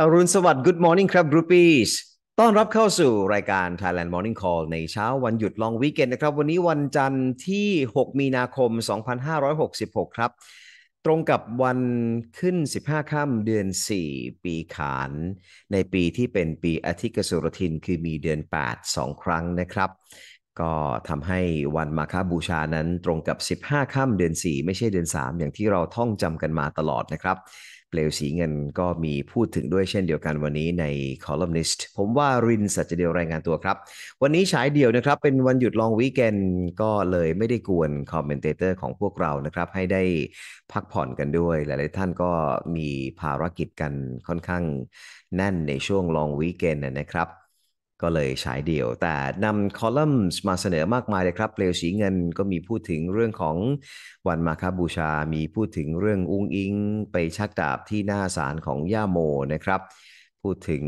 อรุณสวัสดิ์ Good morning ครับ groupies ต้อนรับเข้าสู่รายการ Thailand Morning Call ในเช้าวันหยุดลองวีเกนนะครับ วันนี้วันจันทร์ที่ 6 มีนาคม 2566 ครับ ตรงกับวันขึ้น 15 ค่ำเดือน 4 ปีขาน ในปีที่เป็นปีอธิกสุรทินคือมีเดือน 8 2 ครั้งนะครับ ก็ทำให้วันมาคาบูชานั้นตรงกับ 15 ค่ำเดือน 4 ไม่ใช่เดือน 3 อย่างที่เราท่องจำกันมาตลอดนะครับเปลวสีเงินก็มีพูดถึงด้วยเช่นเดียวกันวันนี้ใน Columnist ผมว่ารินสัจเดียวรายงานตัวครับ วันนี้ฉายเดี่ยวนะครับเป็นวันหยุดลองวีคเกนก็เลยไม่ได้กวนคอมเมนเตอร์ของพวกเรานะครับ ให้ได้พักผ่อนกันด้วย หลายๆท่านก็มีภารกิจกันค่อนข้างแน่นในช่วงลองวีคเกนนะครับก็เลยฉายเดี่ยว แต่นำคอลัมน์มาเสนอมากมายเลยครับเปลวสีเงินก็มีพูดถึงเรื่องของวันมาคาบูชา มีพูดถึงเรื่องอุ้งอิงไปชักดาบที่หน้าศาลของย่าโมนะครับ พูดถึง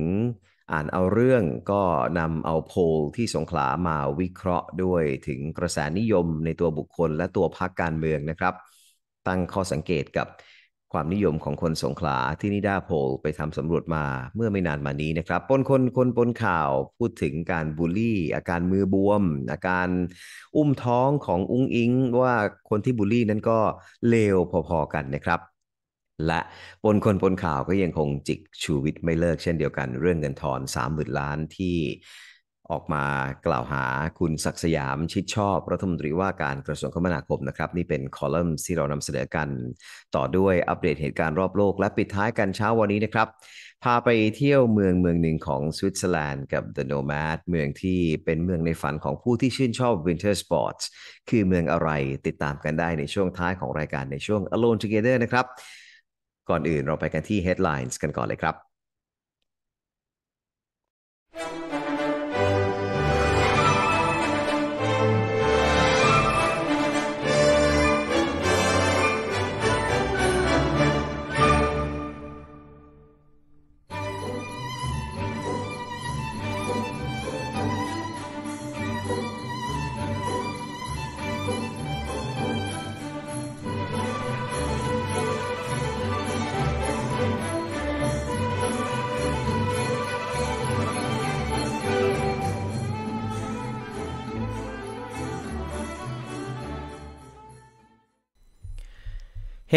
อ่านเอาเรื่องก็นำเอาโพลที่สงขลามาวิเคราะห์ด้วยถึงกระแสนิยมในตัวบุคคลและตัวพรรคการเมืองนะครับ ตั้งข้อสังเกตกับความนิยมของคนสงขลา ที่นิดาโพลไปทำสำรวจมาเมื่อไม่นานมานี้นะครับปนคน คนปนข่าวพูดถึงการบูลลี่ อาการมือบวม อาการอุ้มท้องของอุ้งอิง ว่าคนที่บูลลี่นั้นก็เลวพอ ๆ กันนะครับ และปนคนปนข่าวก็ยังคงจิกชูวิทย์ไม่เลิกเช่นเดียวกันเรื่องเงินทอน 3 0ื่นล้านที่ออกมากล่าวหาคุณศักสยามชิดชอบ รัฐมนตรีว่าการกระทรวงคมนาคมนะครับ นี่เป็นคอลัมน์ที่เรานำเสนอกัน ต่อด้วยอัปเดตเหตุการณ์รอบโลก และปิดท้ายกันเช้าวันนี้นะครับ พาไปเที่ยวเมืองเมืองหนึ่งของสวิตเซอร์แลนด์กับ The Nomad เมืองที่เป็นเมืองในฝันของผู้ที่ชื่นชอบวินเทอร์สปอร์ตคือเมืองอะไรติดตามกันได้ในช่วงท้ายของรายการในช่วง Alone Together นะครับ ก่อนอื่นเราไปกันที่ Headlines กันก่อนเลยครับ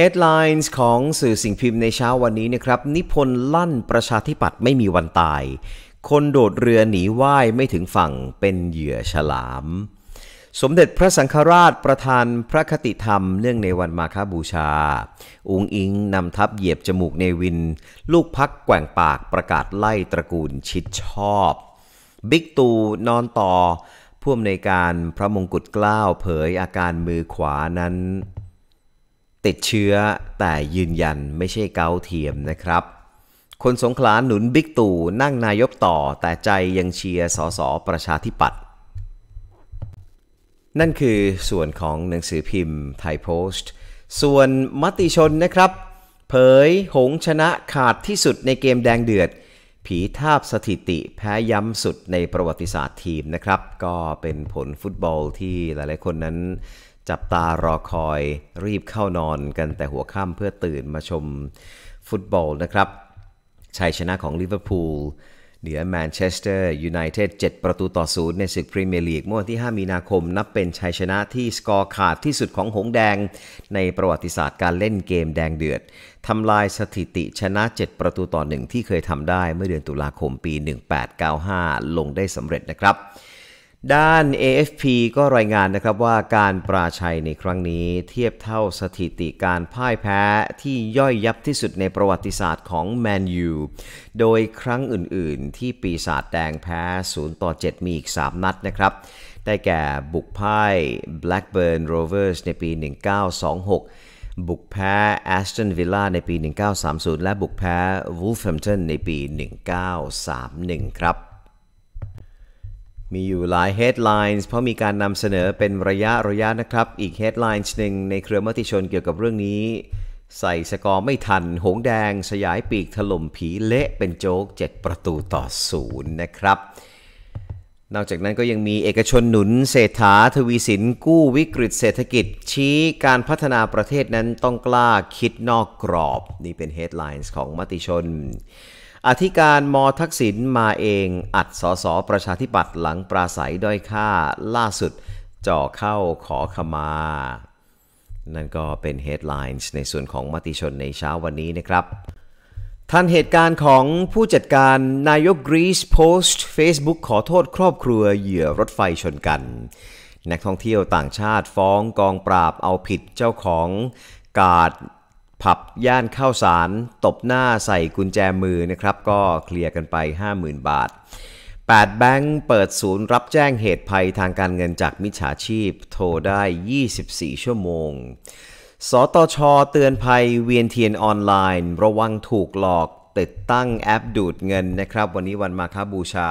Headlines ของสื่อสิ่งพิมพ์ในเช้าวันนี้นะครับนิพนธ์ลั่นประชาธิปัตย์ไม่มีวันตาย คนโดดเรือหนีว่ายไม่ถึงฝั่งเป็นเหยื่อฉลาม สมเด็จพระสังฆราชประธานพระคติธรรมเนื่องในวันมาคบูชาอุงอิงนำทัพเหยียบจมูกเนวิน ลูกพักแกว่งปากประกาศไล่ตระกูลชิดชอบ บิ๊กตูนอนต่อพ่วมในการพระมงกุฎเกล้าเผยอาการมือขวานั้นติดเชื้อแต่ยืนยันไม่ใช่เกาเทียมนะครับ คนสงขลาหนุนบิ๊กตู่นั่งนายกต่อแต่ใจยังเชียร์สสประชาธิปัตย์นั่นคือส่วนของหนังสือพิมพ์ไทยโพสต์ ส่วนมติชนนะครับ เผยหงชนะขาดที่สุดในเกมแดงเดือด ผีทาบสถิติแพ้ย้ำสุดในประวัติศาสตร์ทีมนะครับ ก็เป็นผลฟุตบอลที่หลายๆคนนั้นจับตารอคอยรีบเข้านอนกันแต่หัวค่ำเพื่อตื่นมาชมฟุตบอลนะครับ ชัยชนะของ ลิเวอร์พูลเหนือ แมนเชสเตอร์ยูไนเต็ด7ประตูต่อศูนย์ในศึกพรีเมียร์ลีกเมื่อวันที่ 5 มีนาคมนับเป็นชัยชนะที่สกอร์ขาดที่สุดของหงแดง ในประวัติศาสตร์การเล่นเกมแดงเดือดทำลายสถิติชนะ 7 ประตูต่อหนึ่งที่เคยทำได้เมื่อเดือนตุลาคมปี 1895 ลงได้สำเร็จนะครับด้าน AFP ก็รายงานนะครับว่าการปราชัยในครั้งนี้เทียบเท่าสถิติการพ่ายแพ้ที่ย่อยยับที่สุดในประวัติศาสตร์ของแมนยู โดยครั้งอื่นๆที่ปีศาจแดงแพ้0ต่อ7มีอีก 3 นัดนะครับ ได้แก่บุกพ่าย Blackburn Rovers ในปี 1926 บุกแพ้ Aston Villa ในปี 1930 และบุกแพ้ Wolverhampton ในปี 1931 ครับมีอยู่หลาย headlines เพราะมีการนำเสนอเป็นระยะระยะนะครับ อีก headlines หนึ่งในเครือมติชนเกี่ยวกับเรื่องนี้ ใส่สกอร์ไม่ทัน หงแดง สยายปีกถล่มผี เละเป็นโจ๊ก7 ประตูต่อศูนย์นะครับ นอกจากนั้นก็ยังมีเอกชนหนุน เศรษฐาทวีสิน กู้วิกฤตเศรษฐกิจ ชี้การพัฒนาประเทศนั้นต้องกล้าคิดนอกกรอบ นี่เป็น headlines ของมติชนอธิการมทักษิณมาเองอัดสอสอประชาธิปัตย์หลังปราศัยด้อยค่าล่าสุดจ่อเข้าขอขมา นั่นก็เป็นเฮดไลน์ในส่วนของมติชนในเช้าวันนี้นะครับทันเหตุการณ์ของผู้จัดการนายกกรีซโพสต์ Facebook ขอโทษครอบครัวเหยื่อรถไฟชนกันนักท่องเที่ยวต่างชาติฟ้องกองปราบ เอาผิดเจ้าของกาดผับย่านข้าวสารตบหน้าใส่กุญแจมือนะครับ ก็เคลียร์กันไป 50,000 บาท 8 แบงก์เปิดศูนย์รับแจ้งเหตุภัยทางการเงินจากมิจฉาชีพ โทรได้ 24 ชั่วโมงสตชเตือนภัยเวียนเทียนออนไลน์ ระวังถูกหลอกติดตั้งแอปดูดเงินนะครับ วันนี้วันมาคบูชา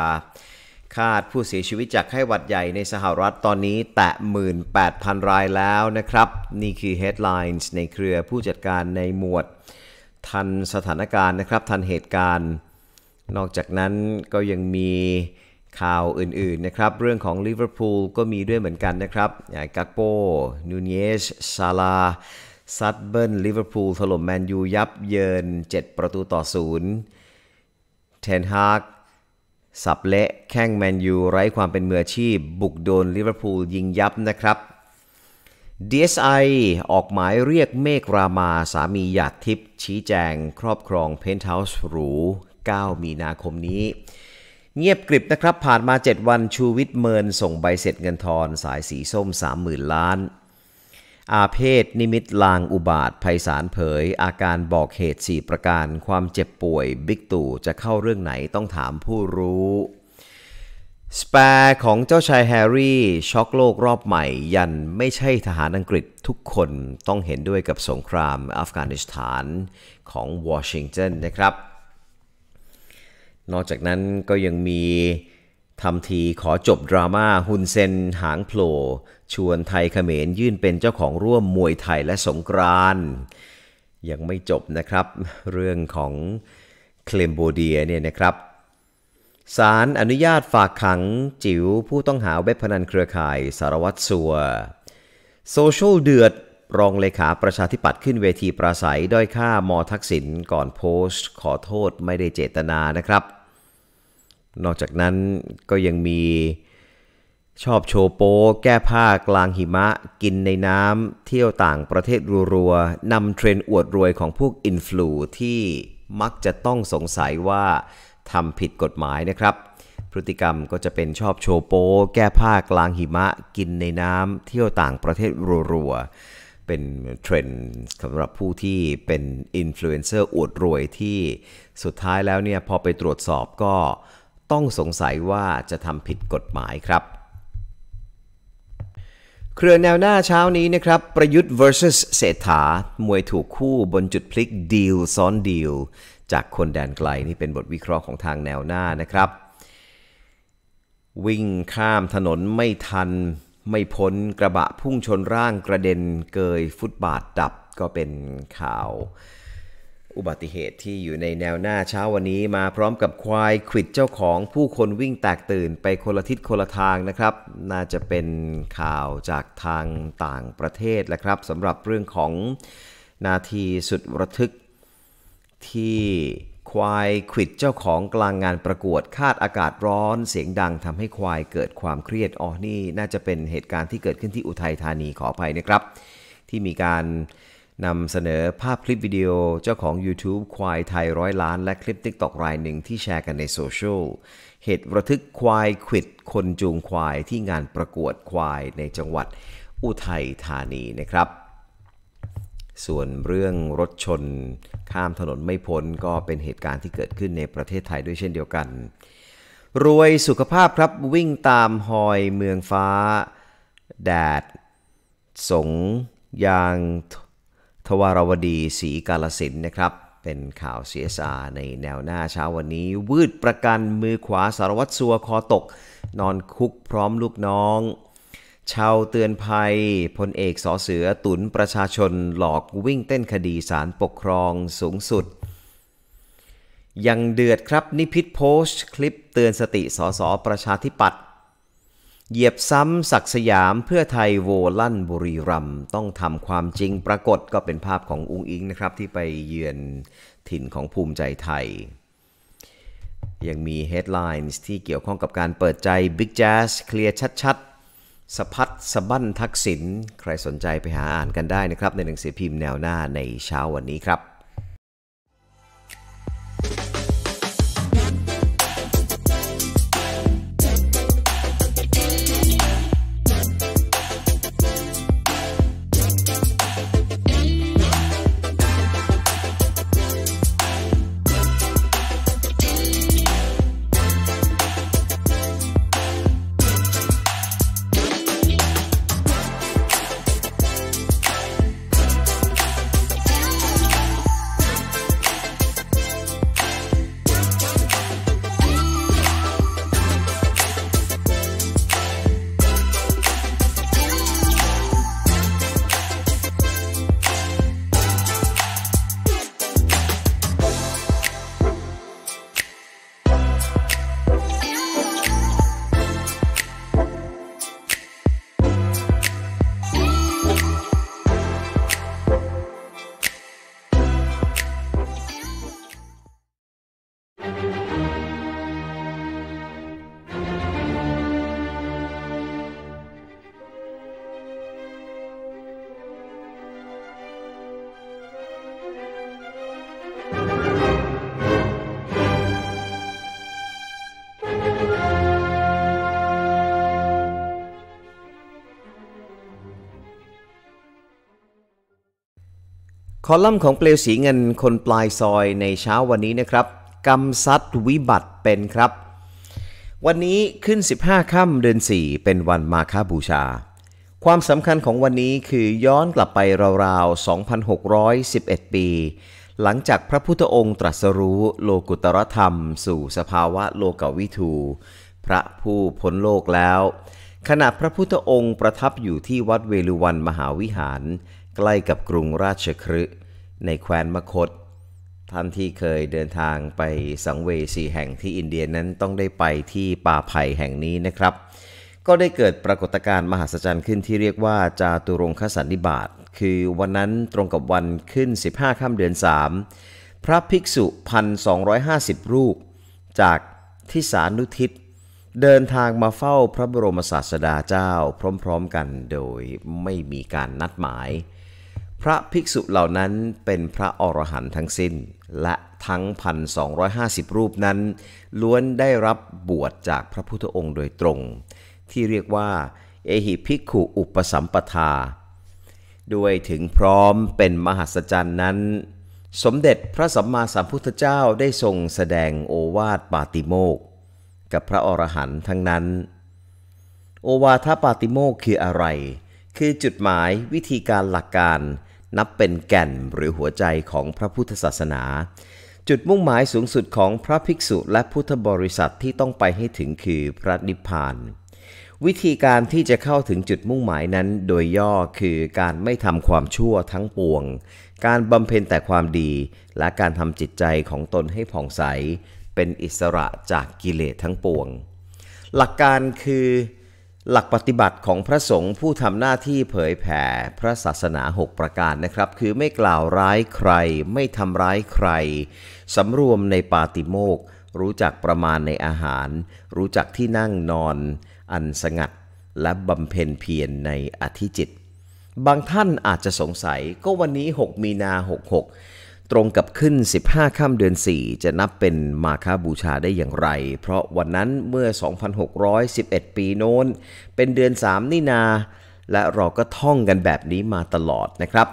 คาดผู้เสียชีวิตจากไข้หวัดใหญ่ในสหรัฐตอนนี้แตะ18,000 รายแล้วนะครับ นี่คือ Headlines ในเครือผู้จัดการในหมวดทันสถานการณ์นะครับทันเหตุการณ์ นอกจากนั้นก็ยังมีข่าวอื่นๆนะครับเรื่องของลิเวอร์พูลก็มีด้วยเหมือนกันนะครับกาโปนูเนสซาลาซัดเบิลลิเวอร์พูลถล่มแมนยูยับเยิน 7 ประตูต่อศูนย์เทนฮากสับเละแข้งแมนยู ไร้ความเป็นมืออาชีพ บุกโดนลิเวอร์พูลยิงยับนะครับ DSI ออกหมายเรียกเมฆรามา สามีหยาดทิพย์ชี้แจง ครอบครองเพนท์เฮาส์หรู 9 มีนาคมนี้ เงียบกริบนะครับผ่านมา 7วัน ชูวิทย์เมินส่งใบเสร็จเงินทอนสายสีส้ม 30,000 ล้านอาเพศนิมิตลางอุบาทภัยสารเผย อาการบอกเหตุสี่ประการความเจ็บป่วย บิ๊กตู่จะเข้าเรื่องไหนต้องถามผู้รู้สเปร์ของเจ้าชายแฮร์รี่ ช็อกโลกรอบใหม่ ยันไม่ใช่ทหารอังกฤษทุกคนต้องเห็นด้วยกับสงครามอัฟกานิสถาน ของวอชิงตันนะครับ นอกจากนั้นก็ยังมีทำทีขอจบดราม่าฮุนเซน หางโผล่ชวนไทยเขมรยื่นเป็นเจ้าของร่วมมวยไทยและสงกราน ยังไม่จบนะครับ เรื่องของเคลมโบเดียเนี่ยนะครับศาลอนุญาตฝากขังจิ๋วผู้ต้องหาเว็บพนันเครือข่าย สารวัตรสัวโซเชียลเดือด รองเลขาประชาธิปัตย์ขึ้นเวทีปราศัยด้อยค่ามอทักษิณก่อนโพสต์ ขอโทษไม่ได้เจตนานะครับนอกจากนั้นก็ยังมีชอบโชว์โป๊แก้ผ้ากลางหิมะ กินในน้ำเที่ยวต่างประเทศรัว ๆนำเทรนด์อวดรวยของพวกอินฟลูที่มักจะต้องสงสัยว่าทำผิดกฎหมายนะครับ พฤติกรรมก็จะเป็นชอบโชว์โป๊แก้ผ้ากลางหิมะ กินในน้ำเที่ยวต่างประเทศรัว ๆ เป็นเทรนด์สำหรับผู้ที่เป็นอินฟลูเอนเซอร์อวดรวยที่สุดท้ายแล้วเนี่ยพอไปตรวจสอบก็ต้องสงสัยว่าจะทำผิดกฎหมายครับ เครือแนวหน้าเช้านี้นะครับ ประยุทธ์ v s s เศรษฐา มวยถูกคู่บนจุดพลิก ดีลซ้อนดีล จากคนแดนไกล นี่เป็นบทวิเคราะห์ของทางแนวหน้านะครับ วิ่งข้ามถนนไม่ทันไม่พ้นกระบะพุ่งชนร่างกระเด็นเกยฟุตบาทดับก็เป็นข่าวอุบัติเหตุที่อยู่ในแนวหน้าเช้าวันนี้ มาพร้อมกับควายขิดเจ้าของผู้คนวิ่งแตกตื่นไปคนละทิศคนละทางนะครับ น่าจะเป็นข่าวจากทางต่างประเทศแหละครับสำหรับเรื่องของนาทีสุดระทึกที่ควายขิดเจ้าของกลางงานประกวดคาดอากาศร้อนเสียงดังทำให้ควายเกิดความเครียดอ๋อนี่ น่าจะเป็นเหตุการณ์ที่เกิดขึ้นที่อุทัยธานีขออภัยนะครับ ที่มีการนำเสนอภาพคลิปวิดีโอเจ้าของ YouTube ควายไทยร้อยล้านและคลิปติ๊กตอกรายหนึ่งที่แชร์กันในโซเชียล เหตุระทึกควายขิดคนจูงควายที่งานประกวดควายในจังหวัดอุทัยธานีนะครับ ส่วนเรื่องรถชนข้ามถนนไม่พ้นก็เป็นเหตุการณ์ที่เกิดขึ้นในประเทศไทยด้วยเช่นเดียวกัน รวยสุขภาพครับวิ่งตามหอยเมืองฟ้า แดด สงยางทวารวดีศรีกาลสินนะครับเป็นข่าว CSR ในแนวหน้าเช้าวันนี้ วืดประกันมือขวาสารวัตรสัวคอตก นอนคุกพร้อมลูกน้องชาวเตือนภัยพลเอกสอเสือตุนประชาชนหลอกวิ่งเต้นคดีสารปกครองสูงสุด ยังเดือดครับนิพิษโพสต์ คลิปเตือนสติสอสอประชาธิปัตย์เหยียบซ้ำ ศักสยามเพื่อไทยโวลั่นบุรีรัมต้องทำความจริงปรากฏก็เป็นภาพของอุงอิงนะครับ ที่ไปเยือนถิ่นของภูมิใจไทย ยังมี headlines ที่เกี่ยวข้องกับการเปิดใจ Big Jazz เคลียร์ชัด ๆสพัดสบั้นทักษิณใครสนใจไปหาอ่านกันได้นะครับ ในหนังสือพิมพ์แนวหน้าในเช้าวันนี้ครับคอลัมน์ของเปลวสีเงินคนปลายซอยในเช้าวันนี้นะครับกำซัดวิบัติเป็นครับ วันนี้ขึ้น 15 ค่ำเดือน4 เป็นวันมาคาบูชา ความสำคัญของวันนี้คือย้อนกลับไปราวๆ 2,611 ปี หลังจากพระพุทธองค์ตรัสรู้โลกุตรธรรม สู่สภาวะโลกวิทูพระผู้พ้นโลกแล้ว ขณะพระพุทธองค์ประทับอยู่ที่วัดเวลุวันมหาวิหารใกล้กับกรุงราชครหในแคว้นมคธท่านที่เคยเดินทางไปสังเวสีแห่งที่อินเดียนั้นต้องได้ไปที่ป่าไผ่แห่งนี้นะครับ ก็ได้เกิดปรากฏการณ์มหัศจรรย์ขึ้นที่เรียกว่าจาตุรงคสันนิบาตคือวันนั้นตรงกับวันขึ้น 15 ค่ำเดือน 3 พระภิกษุ 1,250รูป จากทิสานุทิศเดินทางมาเฝ้าพระบรมศาสดาเจ้าพร้อมๆกันโดยไม่มีการนัดหมายพระภิกษุเหล่านั้นเป็นพระอรหันต์ทั้งสิ้นและทั้ง 1,250 รูปนั้น ล้วนได้รับบวชจากพระพุทธองค์โดยตรง ที่เรียกว่าเอหิภิกขุอุปสัมปทาด้วยถึงพร้อมเป็นมหัศจรรย์นั้น สมเด็จพระสัมมาสัมพุทธเจ้าได้ทรงแสดงโอวาทปาติโมก กับพระอรหันต์ทั้งนั้น โอวาทปาติโมกคืออะไร คือจุดหมายวิธีการหลักการนับเป็นแก่นหรือหัวใจของพระพุทธศาสนา จุดมุ่งหมายสูงสุดของพระภิกษุและพุทธบริษัทที่ต้องไปให้ถึงคือพระนิพพานวิธีการที่จะเข้าถึงจุดมุ่งหมายนั้นโดยย่อคือการไม่ทำความชั่วทั้งปวง การบำเพ็ญแต่ความดีและการทำจิตใจของตนให้ผ่องใส เป็นอิสระจากกิเลสทั้งปวง หลักการคือหลักปฏิบัติของพระสงฆ์ผู้ทำหน้าที่เผยแผ่พระศาสนา 6 ประการนะครับ คือไม่กล่าวร้ายใคร ไม่ทำร้ายใครสำรวมในปาติโมกรู้จักประมาณในอาหาร รู้จักที่นั่งนอน อันสงัดและบำเพ็ญเพียรในอธิจิต บางท่านอาจจะสงสัยก็วันนี้ 6 มีนา 66ตรงกับขึ้น 15ค่ำเดือน 4 จะนับเป็นมาคาบูชาได้อย่างไร เพราะวันนั้นเมื่อ 2,611 ปีโน้นเป็นเดือน 3นี่นา และเราก็ท่องกันแบบนี้มาตลอดนะครับ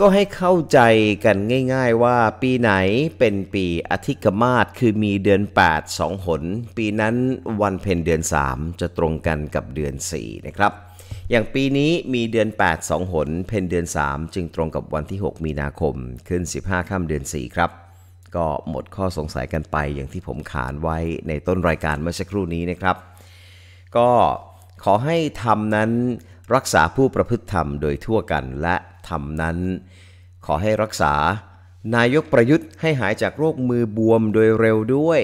ก็ให้เข้าใจกันง่ายๆว่าปีไหนเป็นปีอธิกมาศคือมีเดือน 8 2 หน ปีนั้นวันเพ็ญเดือน 3 จะตรงกันกับเดือน 4 นะครับอย่างปีนี้มีเดือน 8 2หนเพนเดือน 3 จึงตรงกับวันที่ 6 มีนาคม ขึ้น 15ค่ำเดือน 4 ครับ ก็หมดข้อสงสัยกันไปอย่างที่ผมขานไว้ในต้นรายการเมื่อสักครู่นี้นะครับ ก็ขอให้ทำนั้นรักษาผู้ประพฤติธรรมโดยทั่วกันและทำนั้นขอให้รักษานายกประยุทธ์ให้หายจากโรคมือบวมโดยเร็วด้วย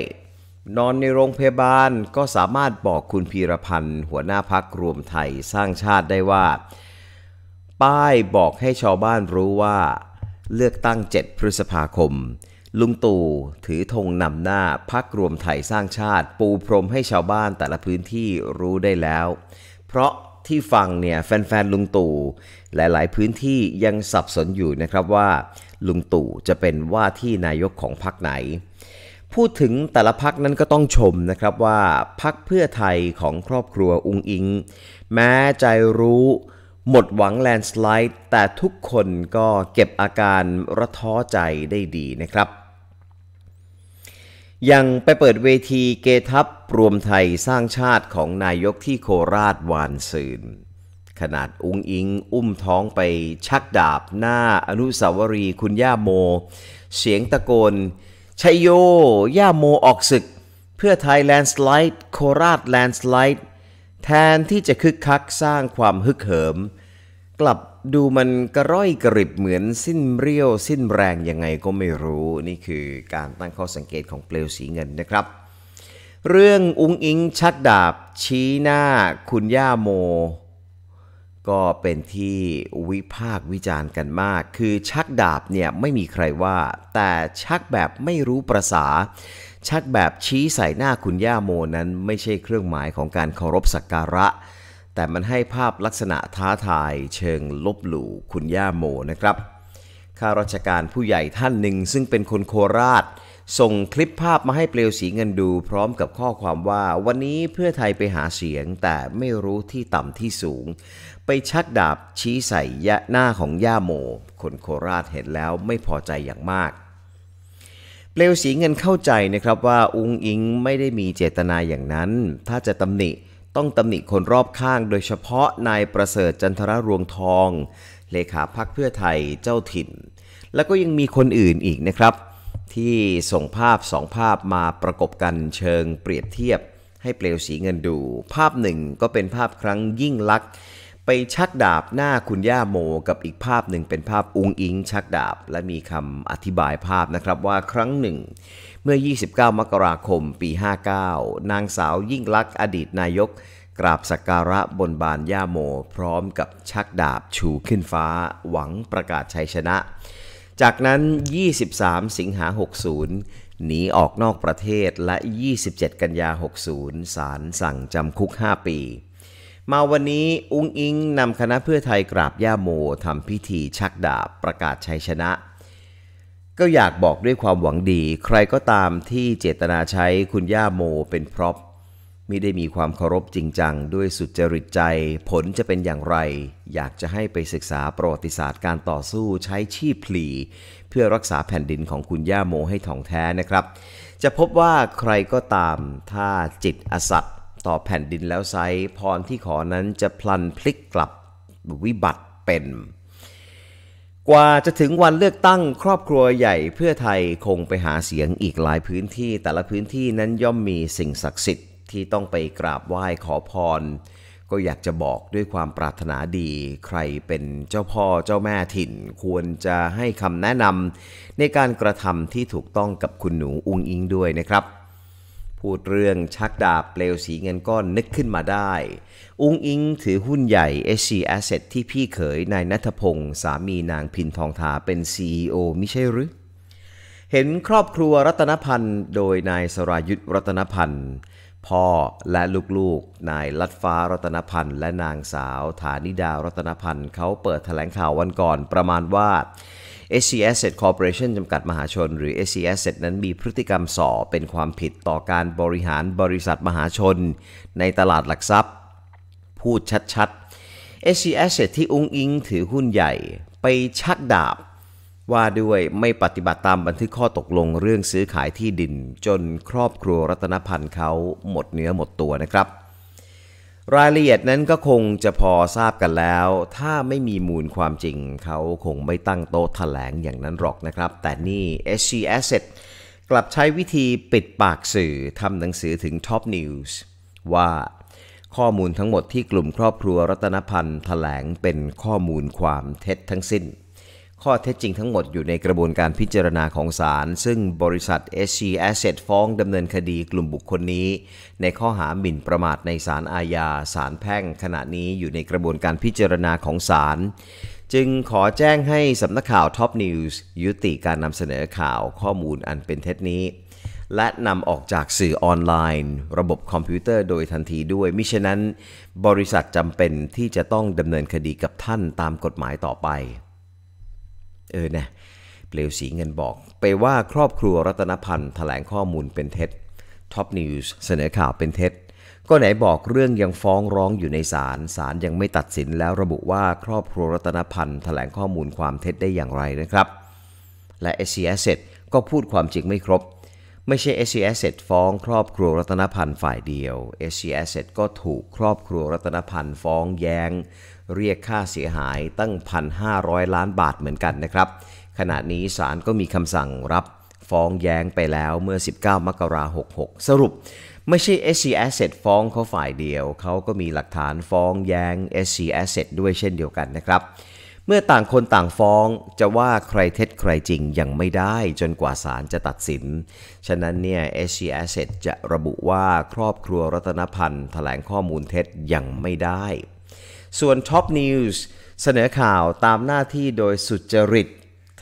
นอนในโรงพยาบาลก็สามารถบอกคุณพีรพันธ์หัวหน้าพักรวมไทยสร้างชาติได้ว่า ป้ายบอกให้ชาวบ้านรู้ว่า เลือกตั้ง 7 พฤษภาคม ลุงตู่ถือธงนำหน้าพักรวมไทยสร้างชาติปูพรมให้ชาวบ้านแต่ละพื้นที่รู้ได้แล้ว เพราะที่ฟังเนี่ยแฟน ๆลุงตู่หลายๆพื้นที่ยังสับสนอยู่นะครับว่า ลุงตู่จะเป็นว่าที่นายกของพักไหนพูดถึงแต่ละพักนั้นก็ต้องชมนะครับว่าพักเพื่อไทยของครอบครัวอุงอิง แม้ใจรู้หมดหวังแลนสไลด์แต่ทุกคนก็เก็บอาการระท้อใจได้ดีนะครับ ยังไปเปิดเวทีเกทับรวมไทยสร้างชาติของนายกที่โคราชวานซืน ขนาดอุงอิงอุ้มท้องไปชักดาบหน้าอนุสาวรีย์คุณย่าโม เสียงตะโกนชัยโย ย่าโมออกศึก เพื่อไทยแลนด์สไลด์โคราชแลนด์สไลด์แทนที่จะคึกคักสร้างความฮึกเหิม กลับดูมันกระร้อยกระริบเหมือนสิ้นเรียว สิ้นแรงยังไงก็ไม่รู้ นี่คือการตั้งข้อสังเกตของเปลวสีเงินนะครับ เรื่องอุ้งอิงชักดาบ ชี้หน้า คุณย่าโมก็เป็นที่วิพากษ์วิจารณ์กันมาก คือชักดาบเนี่ยไม่มีใครว่า แต่ชักแบบไม่รู้ประษา ชักแบบชี้ใส่หน้าคุณย่าโมนั้น ไม่ใช่เครื่องหมายของการเคารพสักการะ แต่มันให้ภาพลักษณะท้าทายเชิงลบหลู่คุณย่าโมนะครับ ข้าราชการผู้ใหญ่ท่านหนึ่งซึ่งเป็นคนโคราชส่งคลิปภาพมาให้เปลวสีเงินดูพร้อมกับข้อความว่า วันนี้เพื่อไทยไปหาเสียงแต่ไม่รู้ที่ต่ำที่สูง ไปชักดาบชี้ใส่ยะหน้าของย่าโม คนโคราชเห็นแล้วไม่พอใจอย่างมาก เปลวสีเงินเข้าใจนะครับว่า อุงอิงไม่ได้มีเจตนาอย่างนั้น ถ้าจะตำหนิต้องตำหนิคนรอบข้างโดยเฉพาะนายประเสริฐจันทรรวงทอง เลขาพักเพื่อไทยเจ้าถิ่น แล้วก็ยังมีคนอื่นอีกนะครับที่ส่งภาพสองภาพมาประกบกันเชิงเปรียบเทียบให้เปลวสีเงินดู ภาพหนึ่งก็เป็นภาพครั้งยิ่งลักษณ์ไปชักดาบหน้าคุณย่าโมกับอีกภาพหนึ่งเป็นภาพอุงอิง ชักดาบและมีคำอธิบายภาพนะครับว่าครั้งหนึ่ง เมื่อ 29 มกราคมปี 59 นางสาวยิ่งลักษณ์อดีตนายกกราบสักการะบนบานย่าโม พร้อมกับชักดาบชูขึ้นฟ้า หวังประกาศชัยชนะจากนั้น 23 สิงหา 60 หนีออกนอกประเทศ และ 27 กันยา 60ศาลสั่งจำคุก 5 ปี มาวันนี้ อุ้งอิง นำคณะเพื่อไทยกราบ ย่าโม ทำพิธีชักดาบประกาศชัยชนะ ก็อยากบอกด้วยความหวังดี ใครก็ตามที่เจตนาใช้คุณย่าโมเป็นพร็อพมิได้มีความเคารพจริงจังด้วยสุจริตใจ ผลจะเป็นอย่างไร อยากจะให้ไปศึกษา ประวัติศาสตร์การต่อสู้ใช้ชีพพลี เพื่อรักษาแผ่นดินของคุณย่าโมให้ท่องแท้นะครับ จะพบว่าใครก็ตามถ้าจิตอสัต์ต่อแผ่นดินแล้วไซพรที่ขอนั้นจะพลันพลิกกลับวิบัติเป็น กว่าจะถึงวันเลือกตั้งครอบครัวใหญ่ เพื่อไทยคงไปหาเสียงอีกหลายพื้นที่แต่ละพื้นที่นั้นย่อมมีสิ่งศักดิ์สิทธิ์ที่ต้องไปกราบไหว้ขอพร ก็อยากจะบอกด้วยความปรารถนาดี ใครเป็นเจ้าพ่อเจ้าแม่ถิ่น ควรจะให้คำแนะนำในการกระทำที่ถูกต้องกับคุณหนู อุงอิงด้วยนะครับ พูดเรื่องชักดาบเปลวสีเงินก้อนนึกขึ้นมาได้ อุงอิงถือหุ้นใหญ่ SC Asset ที่พี่เขยนายนัทพงศ์สามีนางพินทองทาเป็น CEO ไม่ใช่หรือ เห็นครอบครัวรัตนพันธ์โดยนายสรายุทธรัตนพันธ์พ่อ และลูกๆ นายลัดฟ้ารัตนพันธ์ และนางสาว ฐานิดารัตนพันธ์เขาเปิดแถลงข่าววันก่อน ประมาณว่า SC Asset Corporation จำกัดมหาชน หรือ SC Asset นั้นมีพฤติกรรมส่อเป็นความผิดต่อการบริหารบริษัทมหาชนในตลาดหลักทรัพย์ พูดชัดๆ SC Asset ที่อุ้งอิงถือหุ้นใหญ่ ไปชักดาบว่าด้วยไม่ปฏิบัติตามบันทึกข้อตกลงเรื่องซื้อขายที่ดินจนครอบครัวรัตนพันธ์เขาหมดเนื้อหมดตัวนะครับ รายละเอียดนั้นก็คงจะพอทราบกันแล้ว ถ้าไม่มีมูลความจริงเขาคงไม่ตั้งโต๊ะแถลงอย่างนั้นหรอกนะครับ แต่นี่ SC Asset กลับใช้วิธีปิดปากสื่อทำหนังสือถึง Top News ว่าข้อมูลทั้งหมดที่กลุ่มครอบครัวรัตนพันธ์แถลงเป็นข้อมูลความเท็จทั้งสิ้นข้อเท็จจริงทั้งหมดอยู่ในกระบวนการพิจารณาของศาล ซึ่งบริษัท SC Asset ฟ้องดำเนินคดีกลุ่มบุคคลนี้ ในข้อหาหมิ่นประมาทในศาลอาญา ศาลแพ่ง ขณะนี้อยู่ในกระบวนการพิจารณาของศาล จึงขอแจ้งให้สำนักข่าวท็อปนิวส์ยุติการนำเสนอข่าวข้อมูลอันเป็นเท็จนี้ และนำออกจากสื่อออนไลน์ ระบบคอมพิวเตอร์โดยทันทีด้วย มิฉะนั้น บริษัทจำเป็นที่จะต้องดำเนินคดีกับท่านตามกฎหมายต่อไปเออนะเปลวสีเงินบอก ไปว่าครอบครัวรัตนพันธ์แถลงข้อมูลเป็นเท็จท็อปนิวส์เสนอข่าวเป็นเท็จ ก็ไหนบอกเรื่องยังฟ้องร้องอยู่ในศาลศาลยังไม่ตัดสินแล้วระบุว่าครอบครัวรัตนพันธ์ แถลงข้อมูลความเท็จได้อย่างไรนะครับ และ s c s ก็พูดความจริงไม่ครบ ไม่ใช่ s c s ฟ้องครอบครัวรัตนพันธ์ฝ่ายเดียว s c s ก็ถูกครอบครัวรัตนพันธ์ฟ้องแย้งเรียกค่าเสียหายตั้ง 1,500 ล้านบาทเหมือนกันนะครับ ขณะนี้ศาลก็มีคำสั่งรับฟ้องแย้งไปแล้วเมื่อ 19 มกราคม66 สรุป ไม่ใช่ SC Asset ฟ้องเขาฝ่ายเดียวเขาก็มีหลักฐานฟ้องแย้ง SC Asset ด้วยเช่นเดียวกันนะครับ เมื่อต่างคนต่างฟ้องจะว่าใครเท็จใครจริงยังไม่ได้ จนกว่าศาลจะตัดสิน ฉะนั้นเนี่ย SC Asset จะระบุว่าครอบครัวรัตนพันธ์แถลงข้อมูลเท็จยังไม่ได้ส่วน Top News เสนอข่าวตามหน้าที่โดยสุจริต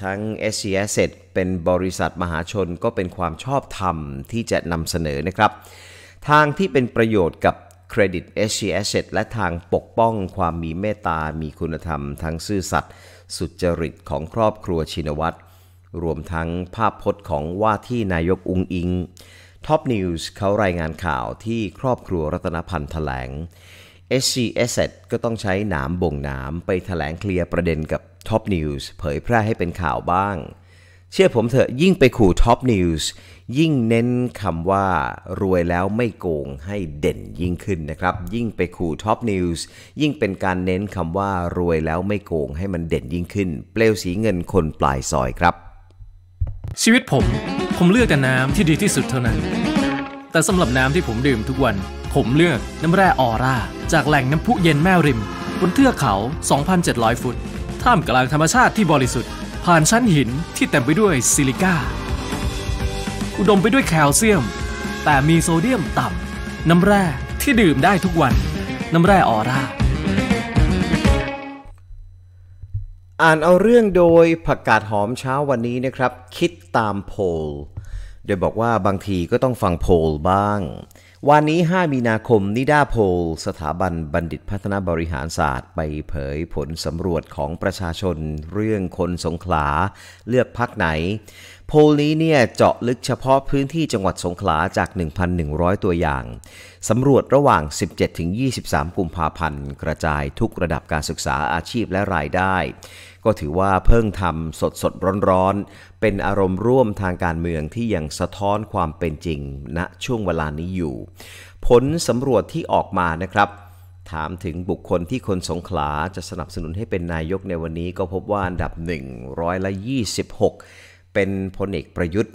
ทั้ง s อ s เป็นบริษัทมหาชนก็เป็นความชอบธรรมที่จะนำเสนอนะครับ ทางที่เป็นประโยชน์กับเครดิต s c s และทางปกป้องความมีเมตตา มีคุณธรรม ทั้งซื่อสัตย์สุจริตของครอบครัวชินวัตรรวมทั้งภาพพจน์ของว่าที่นายกอุงอิงท็อปนิวส์เขารายงานข่าวที่ครอบครัวรัตนพันธ์แถลง s c s t ก็ต้องใช้หนามบ่งหนามไปแถลงเคลียร์ประเด็นกับ Top News เผยแพร่ให้เป็นข่าวบ้าง เชื่อผมเถอะยิ่งไปขู่ Top News ยิ่งเน้น คำว่า รวยแล้วไม่โกงให้เด่นยิ่งขึ้นนะครับยิ่งไปขู่ Top News ยิ่งเป็นการเน้นคำว่า รวยแล้วไม่โกงให้มันเด่นยิ่งขึ้น เปลวสีเงินคนปลายซอยครับ ชีวิตผม ผมเลือกแต่น้ำที่ดีที่สุดเท่านั้นแต่สำหรับน้ำที่ผมดื่มทุกวันผมเลือกน้ำแร่ออร่า จากแหล่งน้ำพุเย็นแม่ริม บนเทือกเขา 2,700 ฟุต ท่ามกลางธรรมชาติที่บริสุทธิ์ผ่านชั้นหินที่เต็มไปด้วยซิลิก้าอุดมไปด้วยแคลเซียม แต่มีโซเดียมต่ำน้ำแร่ที่ดื่มได้ทุกวัน น้ำแร่ออร่า อ่านเอาเรื่องโดยผักกาดหอมเช้าวันนี้นะครับ คิดตามโพลโดยบอกว่าบางทีก็ต้องฟังโพลบ้างวันนี้ 5 มีนาคม นิดาโพล สถาบันบัณฑิตพัฒนาบริหารศาสตร์ไปเผยผลสำรวจของประชาชนเรื่องคนสงขลา เลือกพักไหน โพลนี้เนี่ยเจาะลึกเฉพาะพื้นที่จังหวัดสงขลาจาก 1,100 ตัวอย่างสำรวจระหว่าง 17-23 กุมภาพันธ์ กระจายทุกระดับการศึกษาอาชีพและรายได้ ก็ถือว่าเพิ่งทำสดสดร้อนๆเป็นอารมณ์ร่วมทางการเมืองที่ยังสะท้อนความเป็นจริงณนะช่วงเวลานี้อยู่ ผลสำรวจที่ออกมานะครับ ถามถึงบุคคลที่คนสงขลา จะสนับสนุนให้เป็นนายกในวันนี้ก็พบว่าอันดับ1ร้อยละ26 เป็นพลเอกประยุทธ์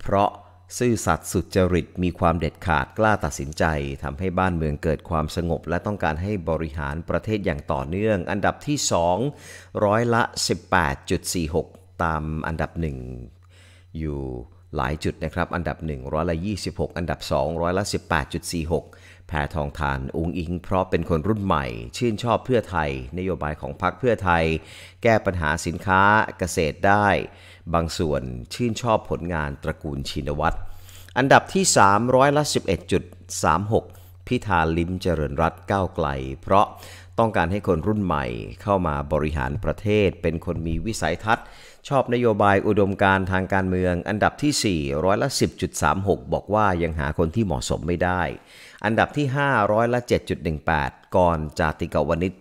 เพราะซื่อสัตย์สุจริตมีความเด็ดขาดกล้าตัดสินใจทำให้บ้านเมืองเกิดความสงบ และต้องการให้บริหารประเทศอย่างต่อเนื่อง อันดับที่2ร้อยละ18.46ตามอันดับ 1 อยู่หลายจุดนะครับ อันดับ1ร้อยละหกอันดับ2ร้อยละี่หกแพทองทานองอิงเพราะเป็นคนรุ่นใหม่ ชื่นชอบเพื่อไทย นโยบายของพรรคเพื่อไทย แก้ปัญหาสินค้าเกษตรได้ บางส่วนชื่นชอบผลงานตระกูลชินวัตรอันดับที่3ร้อยละ11.36 พิธาลิมเจริญรัตก้าวไกล เพราะต้องการให้คนรุ่นใหม่เข้ามาบริหารประเทศเป็นคนมีวิสัยทัศน์ชอบนโยบายอุดมการทางการเมือง อันดับที่4ร้อยละ 10.36 บอกว่ายังหาคนที่เหมาะสมไม่ได้ อันดับที่5ร้อยละ 7.18ก่อน จาติกาวนิช